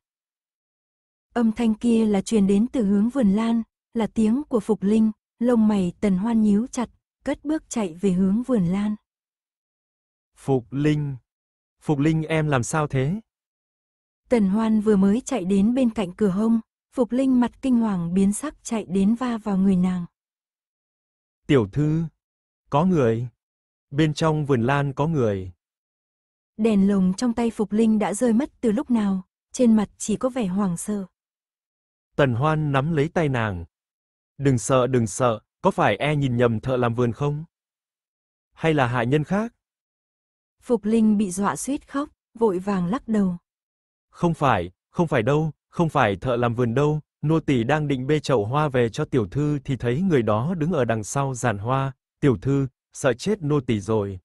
Âm thanh kia là truyền đến từ hướng vườn lan, là tiếng của Phục Linh, lông mày Tần Hoan nhíu chặt, cất bước chạy về hướng vườn lan. Phục Linh. Phục Linh em làm sao thế? Tần Hoan vừa mới chạy đến bên cạnh cửa hông, Phục Linh mặt kinh hoàng biến sắc chạy đến va vào người nàng. Tiểu thư, có người. Bên trong vườn lan có người. Đèn lồng trong tay Phục Linh đã rơi mất từ lúc nào, trên mặt chỉ có vẻ hoảng sợ. Tần Hoan nắm lấy tay nàng. Đừng sợ đừng sợ, có phải e nhìn nhầm thợ làm vườn không? Hay là hạ nhân khác? Phục Linh bị dọa suýt khóc, vội vàng lắc đầu. Không phải, không phải đâu, không phải thợ làm vườn đâu, nô tỳ đang định bê chậu hoa về cho tiểu thư thì thấy người đó đứng ở đằng sau giàn hoa, tiểu thư, sợ chết nô tỳ rồi.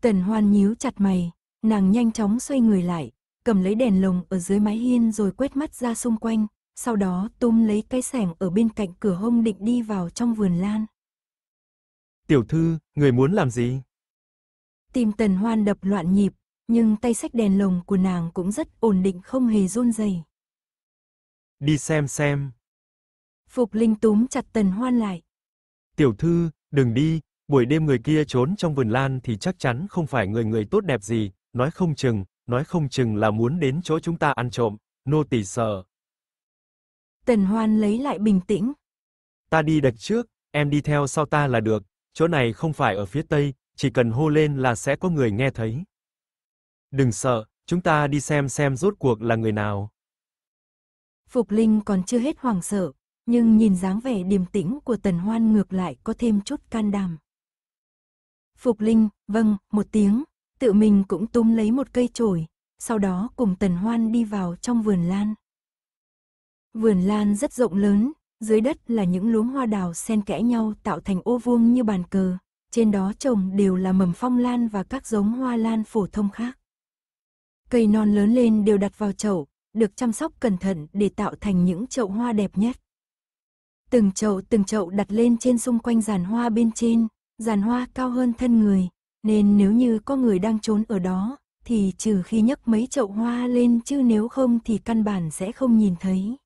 Tần Hoan nhíu chặt mày, nàng nhanh chóng xoay người lại, cầm lấy đèn lồng ở dưới mái hiên rồi quét mắt ra xung quanh, sau đó túm lấy cái sẻng ở bên cạnh cửa hông định đi vào trong vườn lan. Tiểu thư, người muốn làm gì? Tim tần hoan đập loạn nhịp, nhưng tay sách đèn lồng của nàng cũng rất ổn định không hề run rẩy. Đi xem xem. Phục Linh túm chặt tần hoan lại. Tiểu thư, đừng đi, buổi đêm người kia trốn trong vườn lan thì chắc chắn không phải người người tốt đẹp gì, nói không chừng, nói không chừng là muốn đến chỗ chúng ta ăn trộm, nô tỳ sợ. Tần Hoan lấy lại bình tĩnh. Ta đi đạch trước, em đi theo sau ta là được, chỗ này không phải ở phía tây, chỉ cần hô lên là sẽ có người nghe thấy. Đừng sợ, chúng ta đi xem xem rốt cuộc là người nào. Phục Linh còn chưa hết hoảng sợ, nhưng nhìn dáng vẻ điềm tĩnh của Tần Hoan ngược lại có thêm chút can đảm. Phục Linh, vâng, một tiếng, tự mình cũng túm lấy một cây chổi, sau đó cùng Tần Hoan đi vào trong vườn lan. Vườn lan rất rộng lớn, dưới đất là những luống hoa đào xen kẽ nhau tạo thành ô vuông như bàn cờ, trên đó trồng đều là mầm phong lan và các giống hoa lan phổ thông khác. Cây non lớn lên đều đặt vào chậu, được chăm sóc cẩn thận để tạo thành những chậu hoa đẹp nhất. Từng chậu từng chậu đặt lên trên xung quanh giàn hoa bên trên, giàn hoa cao hơn thân người, nên nếu như có người đang trốn ở đó, thì trừ khi nhấc mấy chậu hoa lên chứ nếu không thì căn bản sẽ không nhìn thấy.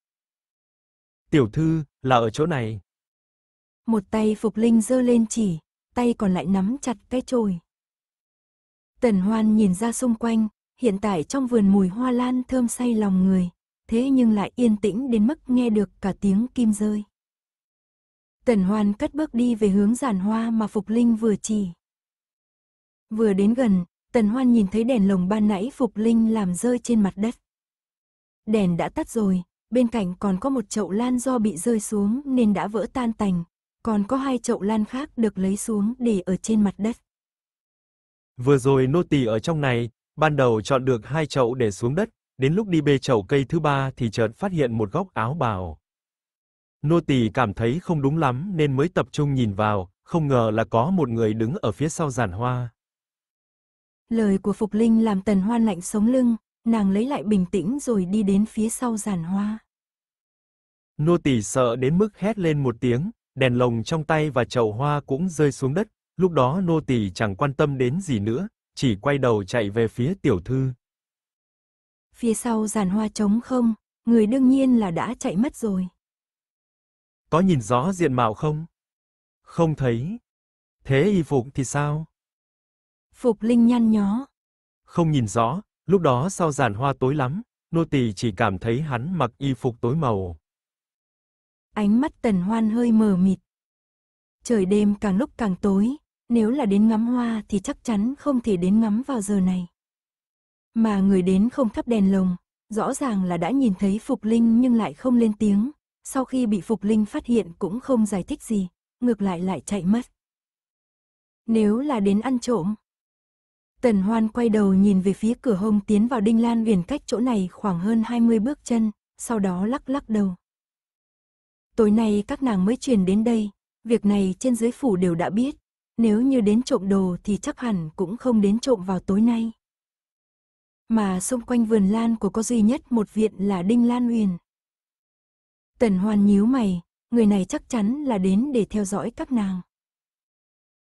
Tiểu thư, là ở chỗ này. Một tay Phục Linh giơ lên chỉ, tay còn lại nắm chặt cái chổi. Tần Hoan nhìn ra xung quanh, hiện tại trong vườn mùi hoa lan thơm say lòng người, thế nhưng lại yên tĩnh đến mức nghe được cả tiếng kim rơi. Tần Hoan cất bước đi về hướng giàn hoa mà Phục Linh vừa chỉ. Vừa đến gần, Tần Hoan nhìn thấy đèn lồng ban nãy Phục Linh làm rơi trên mặt đất. Đèn đã tắt rồi, bên cạnh còn có một chậu lan do bị rơi xuống nên đã vỡ tan tành, còn có hai chậu lan khác được lấy xuống để ở trên mặt đất. Vừa rồi nô tỳ ở trong này, ban đầu chọn được hai chậu để xuống đất, đến lúc đi bê chậu cây thứ ba thì chợt phát hiện một góc áo bào. Nô tỳ cảm thấy không đúng lắm nên mới tập trung nhìn vào, không ngờ là có một người đứng ở phía sau giàn hoa. Lời của Phục Linh làm Tần Hoan lạnh sống lưng, nàng lấy lại bình tĩnh rồi đi đến phía sau giàn hoa. Nô tỳ sợ đến mức hét lên một tiếng, đèn lồng trong tay và chậu hoa cũng rơi xuống đất, lúc đó nô tỳ chẳng quan tâm đến gì nữa, chỉ quay đầu chạy về phía tiểu thư. Phía sau giàn hoa trống không, người đương nhiên là đã chạy mất rồi. Có nhìn rõ diện mạo không? Không thấy. Thế y phục thì sao? Phục Linh nhăn nhó. Không nhìn rõ, lúc đó sau giàn hoa tối lắm, nô tỳ chỉ cảm thấy hắn mặc y phục tối màu ánh mắt tần hoan hơi mờ mịt. Trời đêm càng lúc càng tối, nếu là đến ngắm hoa thì chắc chắn không thể đến ngắm vào giờ này. Mà người đến không thắp đèn lồng, rõ ràng là đã nhìn thấy Phục Linh nhưng lại không lên tiếng, sau khi bị Phục Linh phát hiện cũng không giải thích gì, ngược lại lại chạy mất. Nếu là đến ăn trộm. Tần Hoan quay đầu nhìn về phía cửa hông tiến vào Đinh Lan Viễn cách chỗ này khoảng hơn 20 bước chân, sau đó lắc lắc đầu. Tối nay các nàng mới truyền đến đây, việc này trên dưới phủ đều đã biết. Nếu như đến trộm đồ thì chắc hẳn cũng không đến trộm vào tối nay. Mà xung quanh vườn lan của có duy nhất một viện là Đinh Lan Uyển. Tần Hoan nhíu mày, người này chắc chắn là đến để theo dõi các nàng.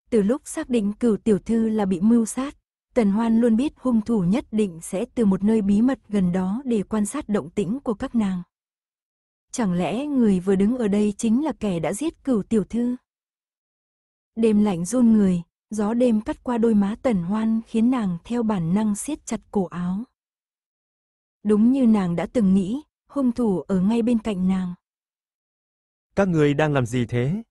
Từ lúc xác định cửu tiểu thư là bị mưu sát, Tần Hoan luôn biết hung thủ nhất định sẽ từ một nơi bí mật gần đó để quan sát động tĩnh của các nàng. Chẳng lẽ người vừa đứng ở đây chính là kẻ đã giết cửu tiểu thư? Đêm lạnh run người, gió đêm cắt qua đôi má tần hoan khiến nàng theo bản năng siết chặt cổ áo. Đúng như nàng đã từng nghĩ, hung thủ ở ngay bên cạnh nàng. Các người đang làm gì thế?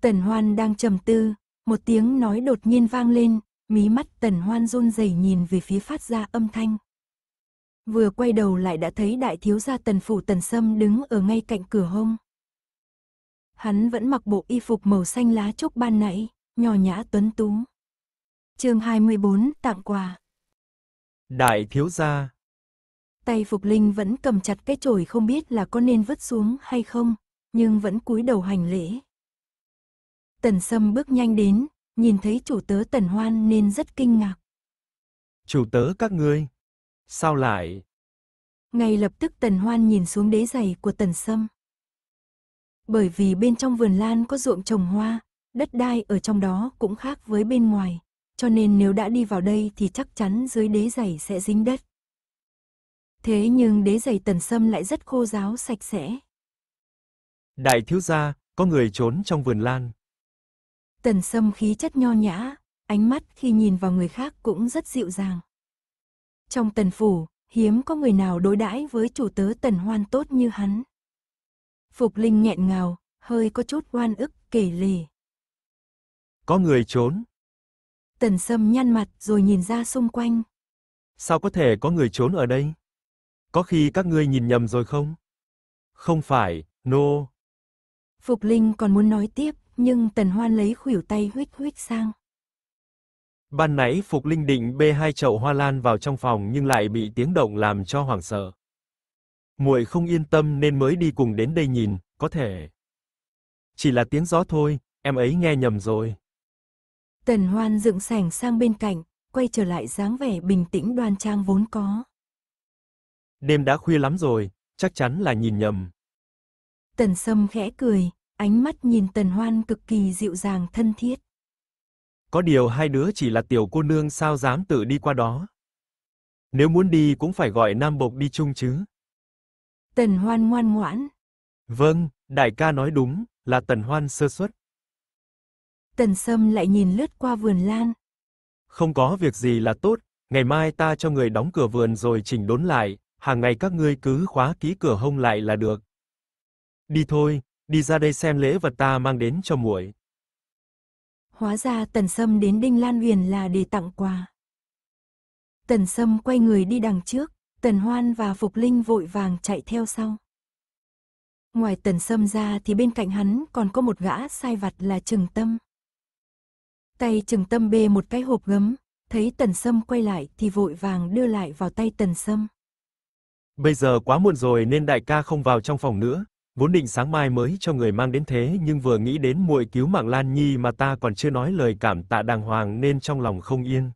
Tần hoan đang trầm tư, một tiếng nói đột nhiên vang lên, mí mắt tần hoan run rẩy nhìn về phía phát ra âm thanh vừa quay đầu lại đã thấy đại thiếu gia tần phủ tần sâm đứng ở ngay cạnh cửa hông. Hắn vẫn mặc bộ y phục màu xanh lá trúc ban nãy, nhỏ nhã tuấn tú. chương 24 tặng quà. Đại thiếu gia. Tay Phục Linh vẫn cầm chặt cái chổi không biết là có nên vứt xuống hay không, nhưng vẫn cúi đầu hành lễ. Tần Sâm bước nhanh đến, nhìn thấy chủ tớ Tần Hoan nên rất kinh ngạc. Chủ tớ các ngươi. Sao lại? Ngay lập tức Tần Hoan nhìn xuống đế giày của Tần Sâm. Bởi vì bên trong vườn lan có ruộng trồng hoa, đất đai ở trong đó cũng khác với bên ngoài, cho nên nếu đã đi vào đây thì chắc chắn dưới đế giày sẽ dính đất. Thế nhưng đế giày Tần Sâm lại rất khô ráo sạch sẽ. Đại thiếu gia, có người trốn trong vườn lan. Tần Sâm khí chất nho nhã, ánh mắt khi nhìn vào người khác cũng rất dịu dàng. Trong tần phủ, hiếm có người nào đối đãi với chủ tớ tần hoan tốt như hắn. Phục Linh nghẹn ngào, hơi có chút oan ức kể lể. Có người trốn. Tần Sâm nhăn mặt rồi nhìn ra xung quanh. Sao có thể có người trốn ở đây? Có khi các ngươi nhìn nhầm rồi không? Không phải, nô. No. Phục Linh còn muốn nói tiếp, nhưng Tần Hoan lấy khuỷu tay huých huých sang. Ban nãy Phục Linh định bê hai chậu hoa lan vào trong phòng nhưng lại bị tiếng động làm cho hoảng sợ. Muội không yên tâm nên mới đi cùng đến đây nhìn, có thể. Chỉ là tiếng gió thôi, em ấy nghe nhầm rồi. Tần Hoan dựng sảnh sang bên cạnh, quay trở lại dáng vẻ bình tĩnh đoan trang vốn có. Đêm đã khuya lắm rồi, chắc chắn là nhìn nhầm. Tần Sâm khẽ cười, ánh mắt nhìn Tần Hoan cực kỳ dịu dàng thân thiết. Có điều hai đứa chỉ là tiểu cô nương sao dám tự đi qua đó. Nếu muốn đi cũng phải gọi Nam Bộc đi chung chứ. Tần Hoan ngoan ngoãn. Vâng, đại ca nói đúng, là Tần Hoan sơ suất. Tần Sâm lại nhìn lướt qua vườn lan. Không có việc gì là tốt, ngày mai ta cho người đóng cửa vườn rồi chỉnh đốn lại, hàng ngày các ngươi cứ khóa ký cửa hông lại là được. Đi thôi, đi ra đây xem lễ vật ta mang đến cho muội. Hóa ra Tần Sâm đến Đinh Lan Huyền là để tặng quà. Tần Sâm quay người đi đằng trước, Tần Hoan và Phục Linh vội vàng chạy theo sau. Ngoài Tần Sâm ra thì bên cạnh hắn còn có một gã sai vặt là Trừng Tâm. Tay Trừng Tâm bê một cái hộp gấm, thấy Tần Sâm quay lại thì vội vàng đưa lại vào tay Tần Sâm. Bây giờ quá muộn rồi nên đại ca không vào trong phòng nữa, Vốn định sáng mai mới cho người mang đến thế nhưng vừa nghĩ đến muội cứu mạng Lan Nhi mà ta còn chưa nói lời cảm tạ đàng hoàng nên trong lòng không yên.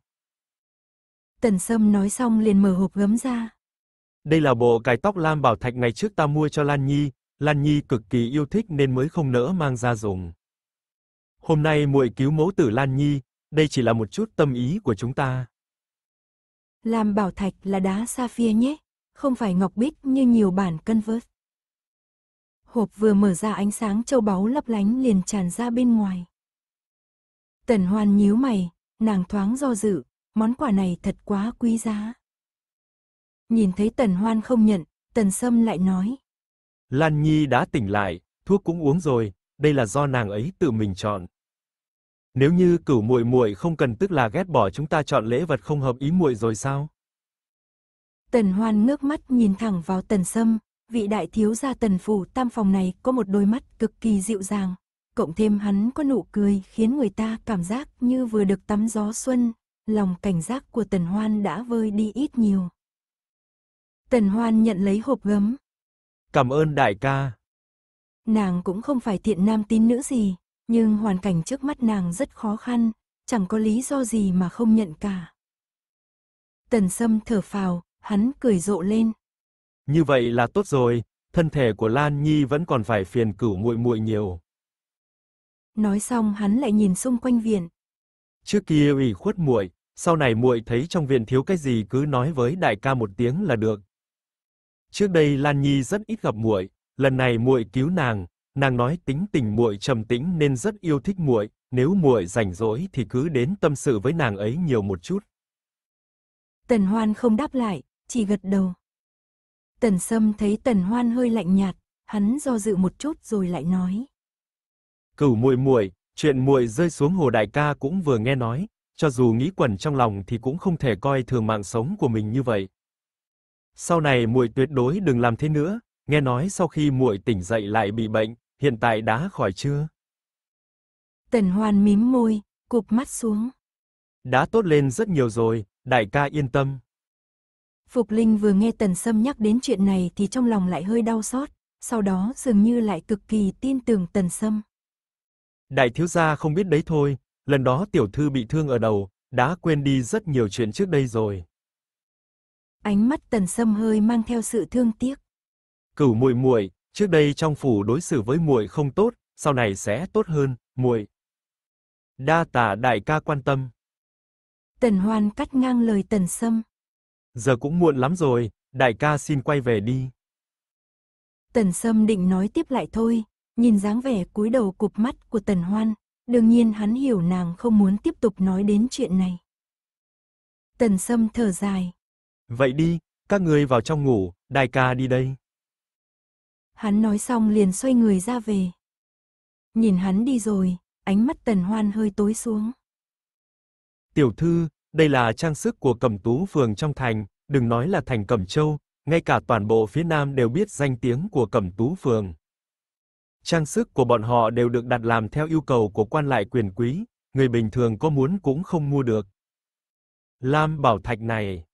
Tần Sâm nói xong liền mở hộp gấm ra. Đây là bộ cài tóc lam bảo thạch ngày trước ta mua cho Lan Nhi, Lan Nhi cực kỳ yêu thích nên mới không nỡ mang ra dùng. Hôm nay muội cứu mẫu tử Lan Nhi, đây chỉ là một chút tâm ý của chúng ta. Lam bảo thạch là đá sapphire nhé, không phải ngọc bích như nhiều bản cân vớt hộp vừa mở ra ánh sáng châu báu lấp lánh liền tràn ra bên ngoài. Tần Hoan nhíu mày, nàng thoáng do dự, món quà này thật quá quý giá. Nhìn thấy Tần Hoan không nhận, Tần Sâm lại nói. Lan Nhi đã tỉnh lại, thuốc cũng uống rồi, đây là do nàng ấy tự mình chọn. Nếu như cửu muội muội không cần tức là ghét bỏ chúng ta chọn lễ vật không hợp ý muội rồi sao? Tần Hoan ngước mắt nhìn thẳng vào Tần Sâm, vị đại thiếu gia tần phủ tam phòng này có một đôi mắt cực kỳ dịu dàng. Cộng thêm hắn có nụ cười khiến người ta cảm giác như vừa được tắm gió xuân, lòng cảnh giác của tần hoan đã vơi đi ít nhiều. Tần hoan nhận lấy hộp gấm. Cảm ơn đại ca. Nàng cũng không phải thiện nam tín nữ gì, nhưng hoàn cảnh trước mắt nàng rất khó khăn, chẳng có lý do gì mà không nhận cả. Tần Sâm thở phào, hắn cười rộ lên, như vậy là tốt rồi, thân thể của Lan Nhi vẫn còn phải phiền cửu muội muội nhiều. Nói xong hắn lại nhìn xung quanh viện. Trước kia ủy khuất muội, sau này muội thấy trong viện thiếu cái gì cứ nói với đại ca một tiếng là được. Trước đây Lan Nhi rất ít gặp muội, lần này muội cứu nàng, nàng nói tính tình muội trầm tĩnh nên rất yêu thích muội, nếu muội rảnh rỗi thì cứ đến tâm sự với nàng ấy nhiều một chút. Tần Hoan không đáp lại, chỉ gật đầu. Tần Sâm thấy Tần Hoan hơi lạnh nhạt, hắn do dự một chút rồi lại nói. Cửu muội muội, chuyện muội rơi xuống hồ đại ca cũng vừa nghe nói, cho dù nghĩ quẩn trong lòng thì cũng không thể coi thường mạng sống của mình như vậy. Sau này muội tuyệt đối đừng làm thế nữa, nghe nói sau khi muội tỉnh dậy lại bị bệnh, hiện tại đã khỏi chưa? Tần Hoan mím môi, cụp mắt xuống. Đã tốt lên rất nhiều rồi, đại ca yên tâm. Phục Linh vừa nghe Tần Sâm nhắc đến chuyện này thì trong lòng lại hơi đau xót, sau đó dường như lại cực kỳ tin tưởng Tần Sâm. Đại thiếu gia không biết đấy thôi, lần đó tiểu thư bị thương ở đầu, đã quên đi rất nhiều chuyện trước đây rồi. Ánh mắt Tần Sâm hơi mang theo sự thương tiếc. Cửu muội muội, trước đây trong phủ đối xử với muội không tốt, sau này sẽ tốt hơn, muội. Đa tạ đại ca quan tâm. Tần Hoan cắt ngang lời Tần Sâm. Giờ cũng muộn lắm rồi, đại ca xin quay về đi. Tần Sâm định nói tiếp lại thôi, nhìn dáng vẻ cúi đầu cụp mắt của Tần Hoan, đương nhiên hắn hiểu nàng không muốn tiếp tục nói đến chuyện này. Tần Sâm thở dài. Vậy đi, các người vào trong ngủ, đại ca đi đây. Hắn nói xong liền xoay người ra về. Nhìn hắn đi rồi, ánh mắt Tần Hoan hơi tối xuống. Tiểu thư, đây là trang sức của Cẩm Tú phường trong thành, đừng nói là thành Cẩm Châu, ngay cả toàn bộ phía Nam đều biết danh tiếng của Cẩm Tú phường. Trang sức của bọn họ đều được đặt làm theo yêu cầu của quan lại quyền quý, người bình thường có muốn cũng không mua được. Lam bảo thạch này,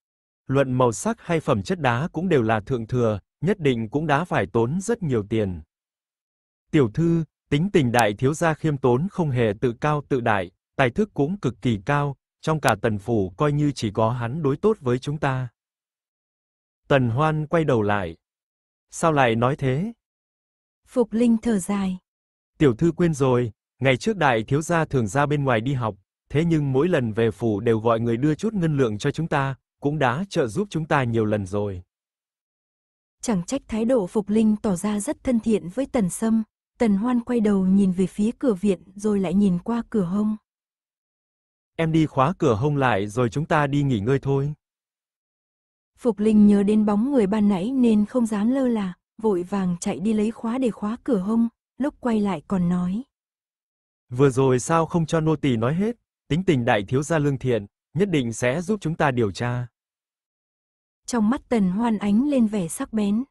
luận màu sắc hay phẩm chất đá cũng đều là thượng thừa, nhất định cũng đã phải tốn rất nhiều tiền. Tiểu thư, tính tình đại thiếu gia khiêm tốn không hề tự cao tự đại, tài thức cũng cực kỳ cao, trong cả tần phủ coi như chỉ có hắn đối tốt với chúng ta. Tần Hoan quay đầu lại. Sao lại nói thế? Phục Linh thở dài. Tiểu thư quên rồi, ngày trước đại thiếu gia thường ra bên ngoài đi học, thế nhưng mỗi lần về phủ đều gọi người đưa chút ngân lượng cho chúng ta, cũng đã trợ giúp chúng ta nhiều lần rồi. Chẳng trách thái độ Phục Linh tỏ ra rất thân thiện với Tần Sâm, Tần Hoan quay đầu nhìn về phía cửa viện rồi lại nhìn qua cửa hông. Em đi khóa cửa hông lại rồi chúng ta đi nghỉ ngơi thôi. Phục Linh nhớ đến bóng người ban nãy nên không dám lơ là, vội vàng chạy đi lấy khóa để khóa cửa hông, lúc quay lại còn nói. Vừa rồi sao không cho nô tỳ nói hết, tính tình đại thiếu gia lương thiện, nhất định sẽ giúp chúng ta điều tra. Trong mắt Tần Hoan ánh lên vẻ sắc bén.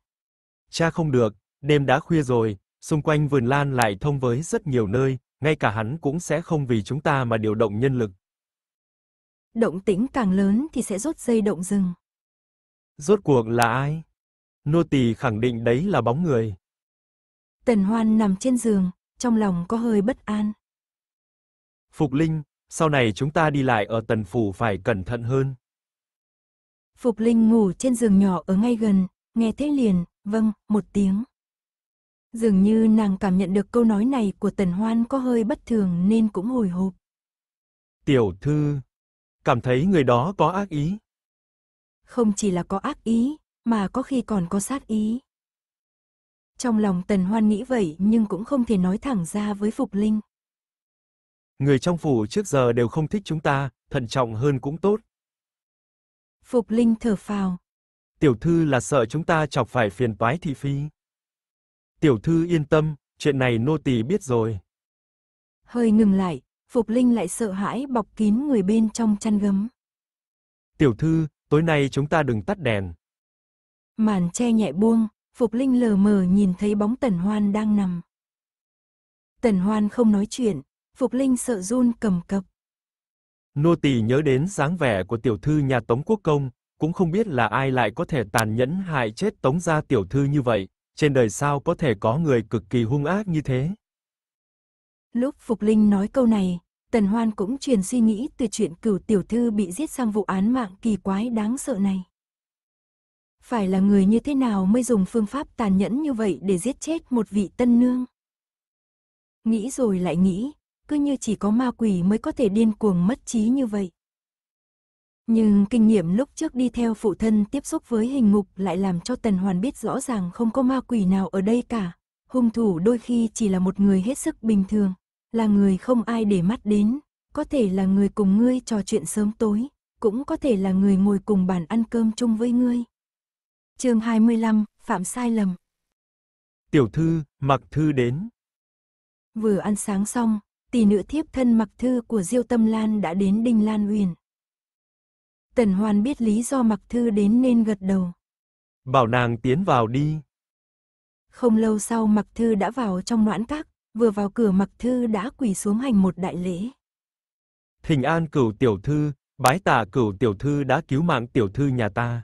Cha không được, đêm đã khuya rồi, xung quanh vườn lan lại thông với rất nhiều nơi, ngay cả hắn cũng sẽ không vì chúng ta mà điều động nhân lực, động tĩnh càng lớn thì sẽ rốt dây động rừng. Rốt cuộc là ai? Nô tỳ khẳng định đấy là bóng người. Tần Hoan nằm trên giường, trong lòng có hơi bất an. Phục Linh, sau này chúng ta đi lại ở Tần Phủ phải cẩn thận hơn. Phục Linh ngủ trên giường nhỏ ở ngay gần, nghe thế liền, vâng, một tiếng. Dường như nàng cảm nhận được câu nói này của Tần Hoan có hơi bất thường nên cũng hồi hộp. Tiểu thư, cảm thấy người đó có ác ý. Không chỉ là có ác ý, mà có khi còn có sát ý. Trong lòng Tần Hoan nghĩ vậy nhưng cũng không thể nói thẳng ra với Phục Linh. Người trong phủ trước giờ đều không thích chúng ta, thận trọng hơn cũng tốt. Phục Linh thở phào. Tiểu thư là sợ chúng ta chọc phải phiền toái thị phi. Tiểu thư yên tâm, chuyện này nô tỳ biết rồi. Hơi ngừng lại, Phục Linh lại sợ hãi bọc kín người bên trong chăn gấm. Tiểu thư, tối nay chúng ta đừng tắt đèn. Màn che nhẹ buông, Phục Linh lờ mờ nhìn thấy bóng Tần Hoan đang nằm. Tần Hoan không nói chuyện, Phục Linh sợ run cầm cập. Nô tỳ nhớ đến dáng vẻ của tiểu thư nhà Tống Quốc Công, cũng không biết là ai lại có thể tàn nhẫn hại chết Tống gia tiểu thư như vậy, trên đời sao có thể có người cực kỳ hung ác như thế. Lúc Phục Linh nói câu này, Tần Hoan cũng truyền suy nghĩ từ chuyện cửu tiểu thư bị giết sang vụ án mạng kỳ quái đáng sợ này. Phải là người như thế nào mới dùng phương pháp tàn nhẫn như vậy để giết chết một vị tân nương? Nghĩ rồi lại nghĩ, cứ như chỉ có ma quỷ mới có thể điên cuồng mất trí như vậy. Nhưng kinh nghiệm lúc trước đi theo phụ thân tiếp xúc với hình ngục lại làm cho Tần Hoàn biết rõ ràng không có ma quỷ nào ở đây cả. Hung thủ đôi khi chỉ là một người hết sức bình thường là người không ai để mắt đến, có thể là người cùng ngươi trò chuyện sớm tối, cũng có thể là người ngồi cùng bàn ăn cơm chung với ngươi. chương 25, Phạm Sai Lầm Tiểu thư, mặc thư đến. Vừa ăn sáng xong, tỷ nữ thiếp thân mặc thư của Diêu Tâm Lan đã đến Đinh Lan Uyển. Tần Hoan biết lý do mặc thư đến nên gật đầu. Bảo nàng tiến vào đi. Không lâu sau mặc thư đã vào trong noãn các, Vừa vào cửa mặc thư đã quỳ xuống hành một đại lễ. Thỉnh an cửu tiểu thư, bái tạ cửu tiểu thư đã cứu mạng tiểu thư nhà ta.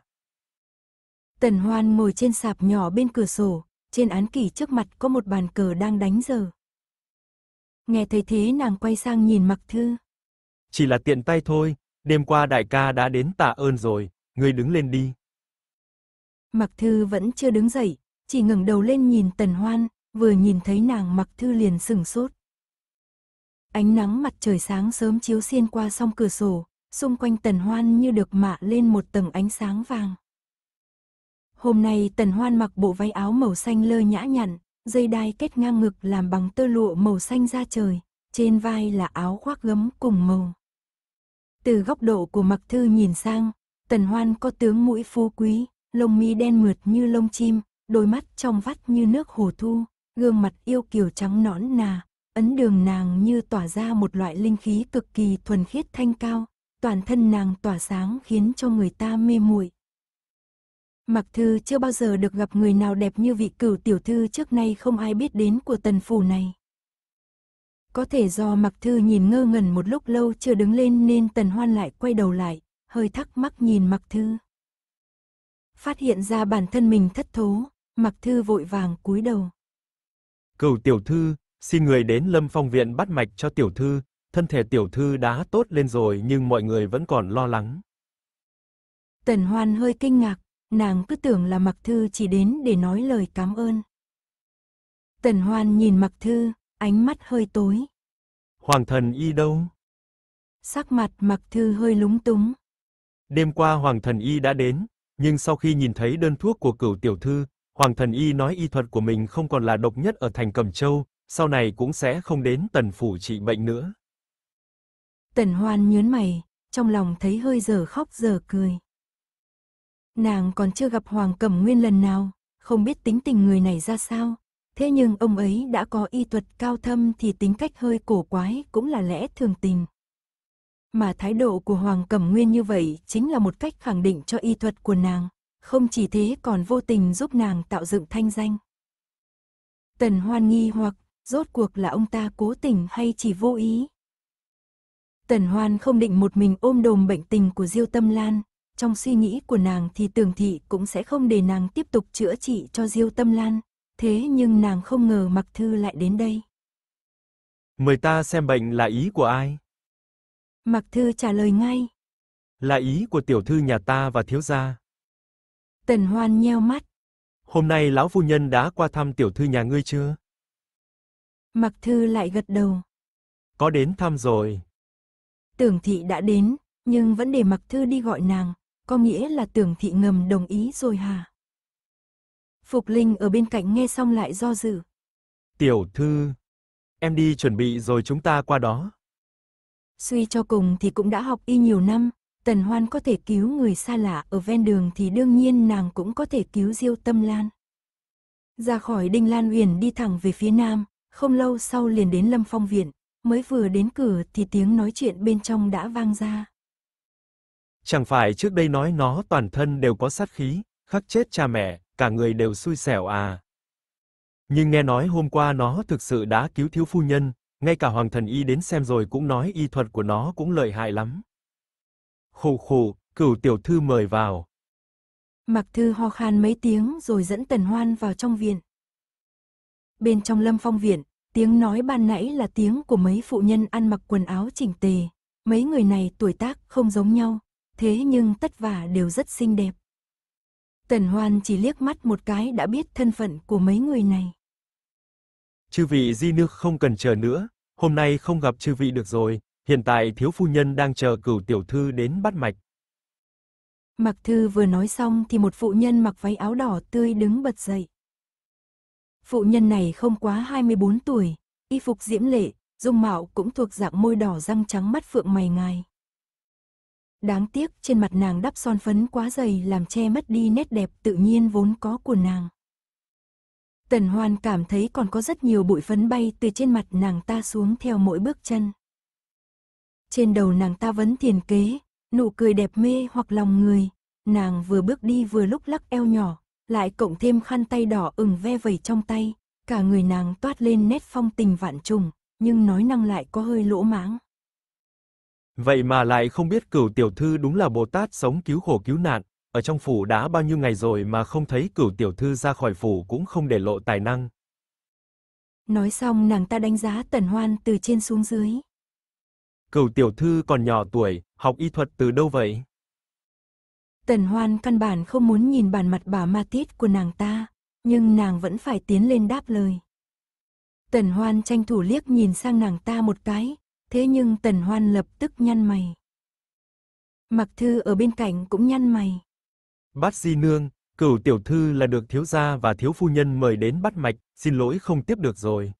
Tần Hoan ngồi trên sạp nhỏ bên cửa sổ, trên án kỷ trước mặt có một bàn cờ đang đánh giờ. Nghe thấy thế nàng quay sang nhìn mặc thư. Chỉ là tiện tay thôi, đêm qua đại ca đã đến tạ ơn rồi, ngươi đứng lên đi. Mặc thư vẫn chưa đứng dậy, chỉ ngẩng đầu lên nhìn tần hoan, vừa nhìn thấy nàng mặc thư liền sửng sốt. Ánh nắng mặt trời sáng sớm chiếu xiên qua song cửa sổ, xung quanh tần hoan như được mạ lên một tầng ánh sáng vàng. Hôm nay tần hoan mặc bộ váy áo màu xanh lơ nhã nhặn, dây đai kết ngang ngực làm bằng tơ lụa màu xanh da trời, trên vai là áo khoác gấm cùng màu. Từ góc độ của mặc thư nhìn sang, tần hoan có tướng mũi phú quý, lông mi đen mượt như lông chim, đôi mắt trong vắt như nước hồ thu, gương mặt yêu kiều trắng nõn nà, ấn đường nàng như tỏa ra một loại linh khí cực kỳ thuần khiết thanh cao, toàn thân nàng tỏa sáng khiến cho người ta mê muội. Mặc thư chưa bao giờ được gặp người nào đẹp như vị cửu tiểu thư trước nay không ai biết đến của tần phủ này. Có thể do mặc thư nhìn ngơ ngẩn một lúc lâu chưa đứng lên nên tần hoan lại quay đầu lại, hơi thắc mắc nhìn mặc thư. Phát hiện ra bản thân mình thất thố, mặc thư vội vàng cúi đầu. Cửu tiểu thư, xin người đến Lâm Phong viện bắt mạch cho tiểu thư, thân thể tiểu thư đã tốt lên rồi nhưng mọi người vẫn còn lo lắng. Tần Hoan hơi kinh ngạc, nàng cứ tưởng là Mặc Thư chỉ đến để nói lời cảm ơn. Tần Hoan nhìn Mặc Thư, ánh mắt hơi tối. Hoàng thần y đâu? Sắc mặt Mặc Thư hơi lúng túng. Đêm qua Hoàng thần y đã đến, nhưng sau khi nhìn thấy đơn thuốc của cửu tiểu thư, Hoàng Thần Y nói y thuật của mình không còn là độc nhất ở thành Cẩm Châu, sau này cũng sẽ không đến tần phủ trị bệnh nữa. Tần Hoan nhớn mày, trong lòng thấy hơi dở khóc dở cười. Nàng còn chưa gặp Hoàng Cẩm Nguyên lần nào, không biết tính tình người này ra sao, thế nhưng ông ấy đã có y thuật cao thâm thì tính cách hơi cổ quái cũng là lẽ thường tình. Mà thái độ của Hoàng Cẩm Nguyên như vậy chính là một cách khẳng định cho y thuật của nàng không chỉ thế còn vô tình giúp nàng tạo dựng thanh danh. Tần hoan nghi hoặc, rốt cuộc là ông ta cố tình hay chỉ vô ý. Tần hoan không định một mình ôm đồm bệnh tình của Diêu Tâm Lan, trong suy nghĩ của nàng thì Tưởng thị cũng sẽ không để nàng tiếp tục chữa trị cho Diêu Tâm Lan, thế nhưng nàng không ngờ Mặc Thư lại đến đây. Mời ta xem bệnh là ý của ai? Mặc Thư trả lời ngay. Là ý của tiểu thư nhà ta và thiếu gia. Tần Hoan nheo mắt. Hôm nay lão phu nhân đã qua thăm tiểu thư nhà ngươi chưa? Mặc thư lại gật đầu. Có đến thăm rồi. Tưởng thị đã đến, nhưng vẫn để mặc thư đi gọi nàng, có nghĩa là tưởng thị ngầm đồng ý rồi hả? Phục Linh ở bên cạnh nghe xong lại do dự. Tiểu thư, em đi chuẩn bị rồi chúng ta qua đó. Suy cho cùng thì cũng đã học y nhiều năm, Tần Hoan có thể cứu người xa lạ ở ven đường thì đương nhiên nàng cũng có thể cứu Diêu Tâm Lan. Ra khỏi Đinh Lan Uyển đi thẳng về phía nam, không lâu sau liền đến Lâm Phong Viện, mới vừa đến cửa thì tiếng nói chuyện bên trong đã vang ra. Chẳng phải trước đây nói nó toàn thân đều có sát khí, khắc chết cha mẹ, cả người đều xui xẻo à. Nhưng nghe nói hôm qua nó thực sự đã cứu thiếu phu nhân, ngay cả hoàng thần y đến xem rồi cũng nói y thuật của nó cũng lợi hại lắm khụ khụ, cửu tiểu thư mời vào. Mặc thư ho khan mấy tiếng rồi dẫn tần hoan vào trong viện. Bên trong lâm phong viện, tiếng nói ban nãy là tiếng của mấy phụ nhân ăn mặc quần áo chỉnh tề. Mấy người này tuổi tác không giống nhau, thế nhưng tất vả đều rất xinh đẹp. Tần Hoan chỉ liếc mắt một cái đã biết thân phận của mấy người này. Chư vị di nước không cần chờ nữa, hôm nay không gặp chư vị được rồi, Hiện tại thiếu phu nhân đang chờ cửu tiểu thư đến bắt mạch. Mặc thư vừa nói xong thì một phụ nhân mặc váy áo đỏ tươi đứng bật dậy. Phụ nhân này không quá 24 tuổi, y phục diễm lệ, dung mạo cũng thuộc dạng môi đỏ răng trắng mắt phượng mày ngài. Đáng tiếc trên mặt nàng đắp son phấn quá dày làm che mất đi nét đẹp tự nhiên vốn có của nàng. Tần Hoan cảm thấy còn có rất nhiều bụi phấn bay từ trên mặt nàng ta xuống theo mỗi bước chân. Trên đầu nàng ta vẫn thiền kế, nụ cười đẹp mê hoặc lòng người. Nàng vừa bước đi vừa lúc lắc eo nhỏ, lại cộng thêm khăn tay đỏ ửng ve vẩy trong tay. Cả người nàng toát lên nét phong tình vạn trùng, nhưng nói năng lại có hơi lỗ mãng. Vậy mà lại không biết cửu tiểu thư đúng là Bồ Tát sống cứu khổ cứu nạn, ở trong phủ đã bao nhiêu ngày rồi mà không thấy cửu tiểu thư ra khỏi phủ cũng không để lộ tài năng. Nói xong nàng ta đánh giá tần hoan từ trên xuống dưới. Cửu tiểu thư còn nhỏ tuổi, học y thuật từ đâu vậy? Tần Hoan căn bản không muốn nhìn bàn mặt bà ma tít của nàng ta, nhưng nàng vẫn phải tiến lên đáp lời. Tần Hoan tranh thủ liếc nhìn sang nàng ta một cái, thế nhưng Tần Hoan lập tức nhăn mày. Mặc Thư ở bên cạnh cũng nhăn mày. Bát Di Nương, cửu tiểu thư là được thiếu gia và thiếu phu nhân mời đến bắt mạch, xin lỗi không tiếp được rồi.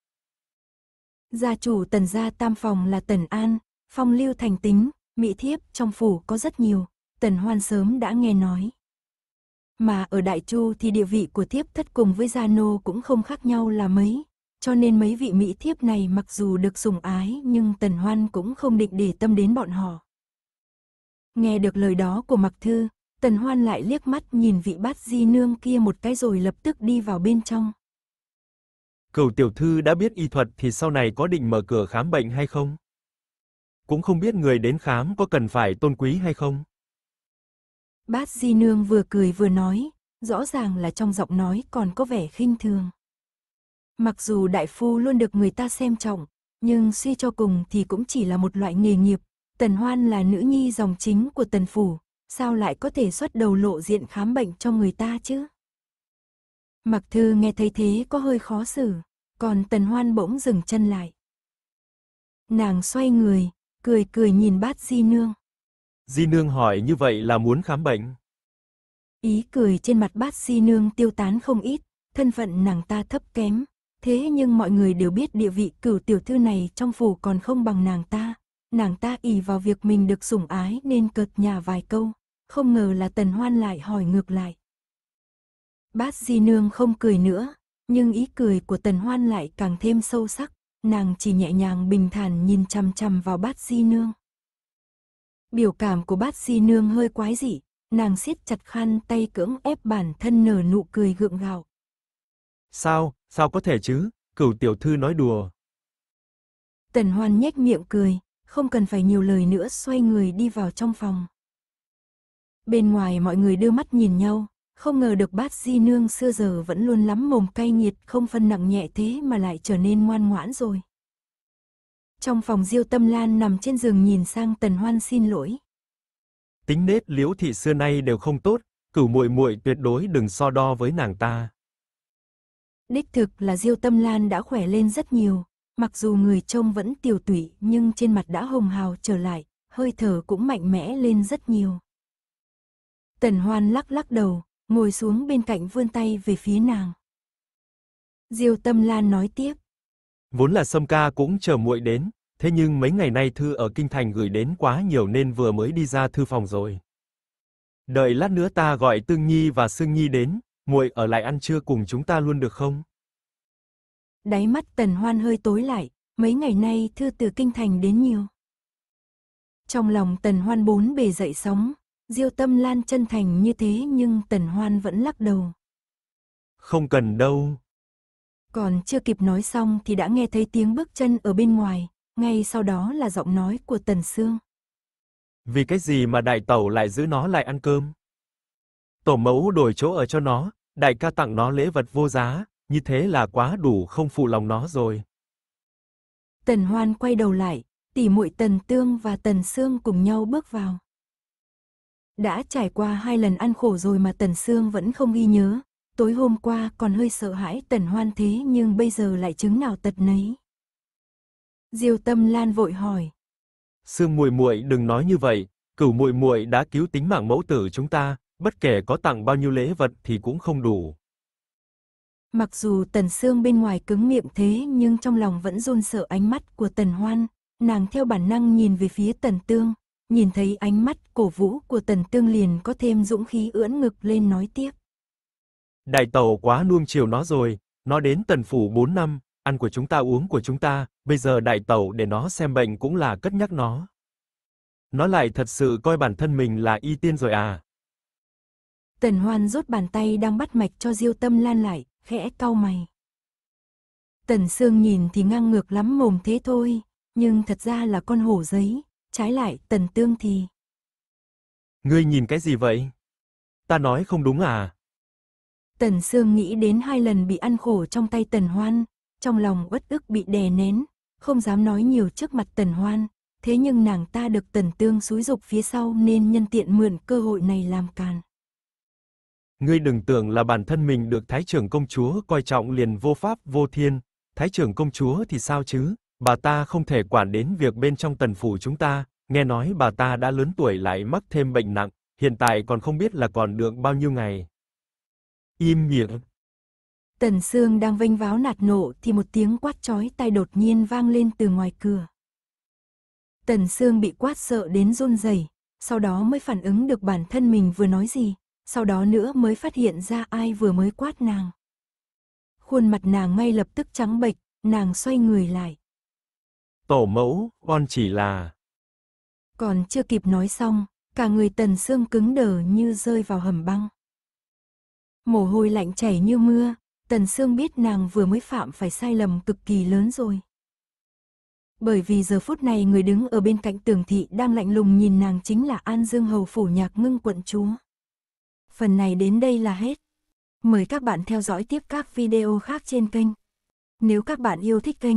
Gia chủ Tần gia tam phòng là Tần An, Phong lưu thành tính, mỹ thiếp trong phủ có rất nhiều, tần hoan sớm đã nghe nói. Mà ở Đại Chu thì địa vị của thiếp thất cùng với gia nô cũng không khác nhau là mấy, cho nên mấy vị mỹ thiếp này mặc dù được sủng ái nhưng tần hoan cũng không định để tâm đến bọn họ. Nghe được lời đó của Mặc Thư, Tần Hoan lại liếc mắt nhìn vị bát di nương kia một cái rồi lập tức đi vào bên trong. Cầu tiểu thư đã biết y thuật thì sau này có định mở cửa khám bệnh hay không? cũng không biết người đến khám có cần phải tôn quý hay không. Bát Di Nương vừa cười vừa nói, rõ ràng là trong giọng nói còn có vẻ khinh thường. Mặc dù đại phu luôn được người ta xem trọng, nhưng suy cho cùng thì cũng chỉ là một loại nghề nghiệp. Tần Hoan là nữ nhi dòng chính của Tần Phủ, sao lại có thể xuất đầu lộ diện khám bệnh cho người ta chứ? Mặc thư nghe thấy thế có hơi khó xử, còn Tần Hoan bỗng dừng chân lại. Nàng xoay người, cười cười nhìn bát di nương. Di nương hỏi như vậy là muốn khám bệnh. Ý cười trên mặt bát di nương tiêu tán không ít, thân phận nàng ta thấp kém, thế nhưng mọi người đều biết địa vị cửu tiểu thư này trong phủ còn không bằng nàng ta. Nàng ta ỷ vào việc mình được sủng ái nên cợt nhà vài câu, không ngờ là tần hoan lại hỏi ngược lại. Bát di nương không cười nữa, nhưng ý cười của tần hoan lại càng thêm sâu sắc. Nàng chỉ nhẹ nhàng bình thản nhìn chằm chằm vào bát di nương. Biểu cảm của bát di nương hơi quái dị, nàng siết chặt khăn tay cưỡng ép bản thân nở nụ cười gượng gạo. Sao, sao có thể chứ, cửu tiểu thư nói đùa. Tần hoan nhếch miệng cười, không cần phải nhiều lời nữa xoay người đi vào trong phòng. Bên ngoài mọi người đưa mắt nhìn nhau, không ngờ được bát di nương xưa giờ vẫn luôn lắm mồm cay nhiệt không phân nặng nhẹ thế mà lại trở nên ngoan ngoãn rồi. Trong phòng diêu tâm lan nằm trên giường nhìn sang tần hoan xin lỗi. Tính nết liễu thị xưa nay đều không tốt, cửu muội muội tuyệt đối đừng so đo với nàng ta. Đích thực là diêu tâm lan đã khỏe lên rất nhiều, mặc dù người trông vẫn tiều tụy nhưng trên mặt đã hồng hào trở lại, hơi thở cũng mạnh mẽ lên rất nhiều. Tần hoan lắc lắc đầu, ngồi xuống bên cạnh vươn tay về phía nàng. Diêu Tâm Lan nói tiếp. Vốn là Sâm ca cũng chờ muội đến, thế nhưng mấy ngày nay thư ở kinh thành gửi đến quá nhiều nên vừa mới đi ra thư phòng rồi. Đợi lát nữa ta gọi Tương Nhi và Sương Nhi đến, muội ở lại ăn trưa cùng chúng ta luôn được không? Đáy mắt Tần Hoan hơi tối lại, mấy ngày nay thư từ kinh thành đến nhiều. Trong lòng Tần Hoan bốn bề dậy sóng, Diêu Tâm Lan chân thành như thế nhưng Tần Hoan vẫn lắc đầu. Không cần đâu. Còn chưa kịp nói xong thì đã nghe thấy tiếng bước chân ở bên ngoài, ngay sau đó là giọng nói của Tần Sương. Vì cái gì mà đại tẩu lại giữ nó lại ăn cơm? Tổ mẫu đổi chỗ ở cho nó, đại ca tặng nó lễ vật vô giá, như thế là quá đủ không phụ lòng nó rồi. Tần Hoan quay đầu lại, tỷ muội Tần Tương và Tần Sương cùng nhau bước vào. Đã trải qua hai lần ăn khổ rồi mà Tần Sương vẫn không ghi nhớ. Tối hôm qua còn hơi sợ hãi Tần Hoan thế nhưng bây giờ lại chứng nào tật nấy. Diêu Tâm Lan vội hỏi. Sương muội muội đừng nói như vậy, cửu muội muội đã cứu tính mạng mẫu tử chúng ta, bất kể có tặng bao nhiêu lễ vật thì cũng không đủ. Mặc dù Tần Sương bên ngoài cứng miệng thế nhưng trong lòng vẫn run sợ ánh mắt của Tần Hoan, nàng theo bản năng nhìn về phía Tần Tương, nhìn thấy ánh mắt cổ vũ của Tần Tương liền có thêm dũng khí ưỡn ngực lên nói tiếp. Đại tàu quá nuông chiều nó rồi, nó đến Tần Phủ 4 năm, ăn của chúng ta uống của chúng ta, bây giờ đại tàu để nó xem bệnh cũng là cất nhắc nó. Nó lại thật sự coi bản thân mình là y tiên rồi à. Tần Hoan rút bàn tay đang bắt mạch cho Diêu Tâm Lan lại, khẽ cau mày. Tần Sương nhìn thì ngang ngược lắm mồm thế thôi, nhưng thật ra là con hổ giấy, Trái lại, Tần Tương thì... Ngươi nhìn cái gì vậy? Ta nói không đúng à? Tần Sương nghĩ đến hai lần bị ăn khổ trong tay Tần Hoan, trong lòng uất ức bị đè nén, không dám nói nhiều trước mặt Tần Hoan, thế nhưng nàng ta được Tần Tương xúi dục phía sau nên nhân tiện mượn cơ hội này làm càn. Ngươi đừng tưởng là bản thân mình được Thái trưởng công chúa coi trọng liền vô pháp vô thiên, Thái trưởng công chúa thì sao chứ? Bà ta không thể quản đến việc bên trong tần phủ chúng ta, nghe nói bà ta đã lớn tuổi lại mắc thêm bệnh nặng, hiện tại còn không biết là còn được bao nhiêu ngày. Im miệng. Tần Sương đang vênh váo nạt nộ thì một tiếng quát chói tai đột nhiên vang lên từ ngoài cửa. Tần Sương bị quát sợ đến run rẩy, sau đó mới phản ứng được bản thân mình vừa nói gì, sau đó nữa mới phát hiện ra ai vừa mới quát nàng. Khuôn mặt nàng ngay lập tức trắng bệch, nàng xoay người lại, Tổ mẫu, con chỉ là... Còn chưa kịp nói xong, cả người tần xương cứng đờ như rơi vào hầm băng. Mồ hôi lạnh chảy như mưa, tần xương biết nàng vừa mới phạm phải sai lầm cực kỳ lớn rồi. Bởi vì giờ phút này người đứng ở bên cạnh tường thị đang lạnh lùng nhìn nàng chính là An Dương Hầu Phủ Nhạc Ngưng Quận Chúa. Phần này đến đây là hết. Mời các bạn theo dõi tiếp các video khác trên kênh. Nếu các bạn yêu thích kênh,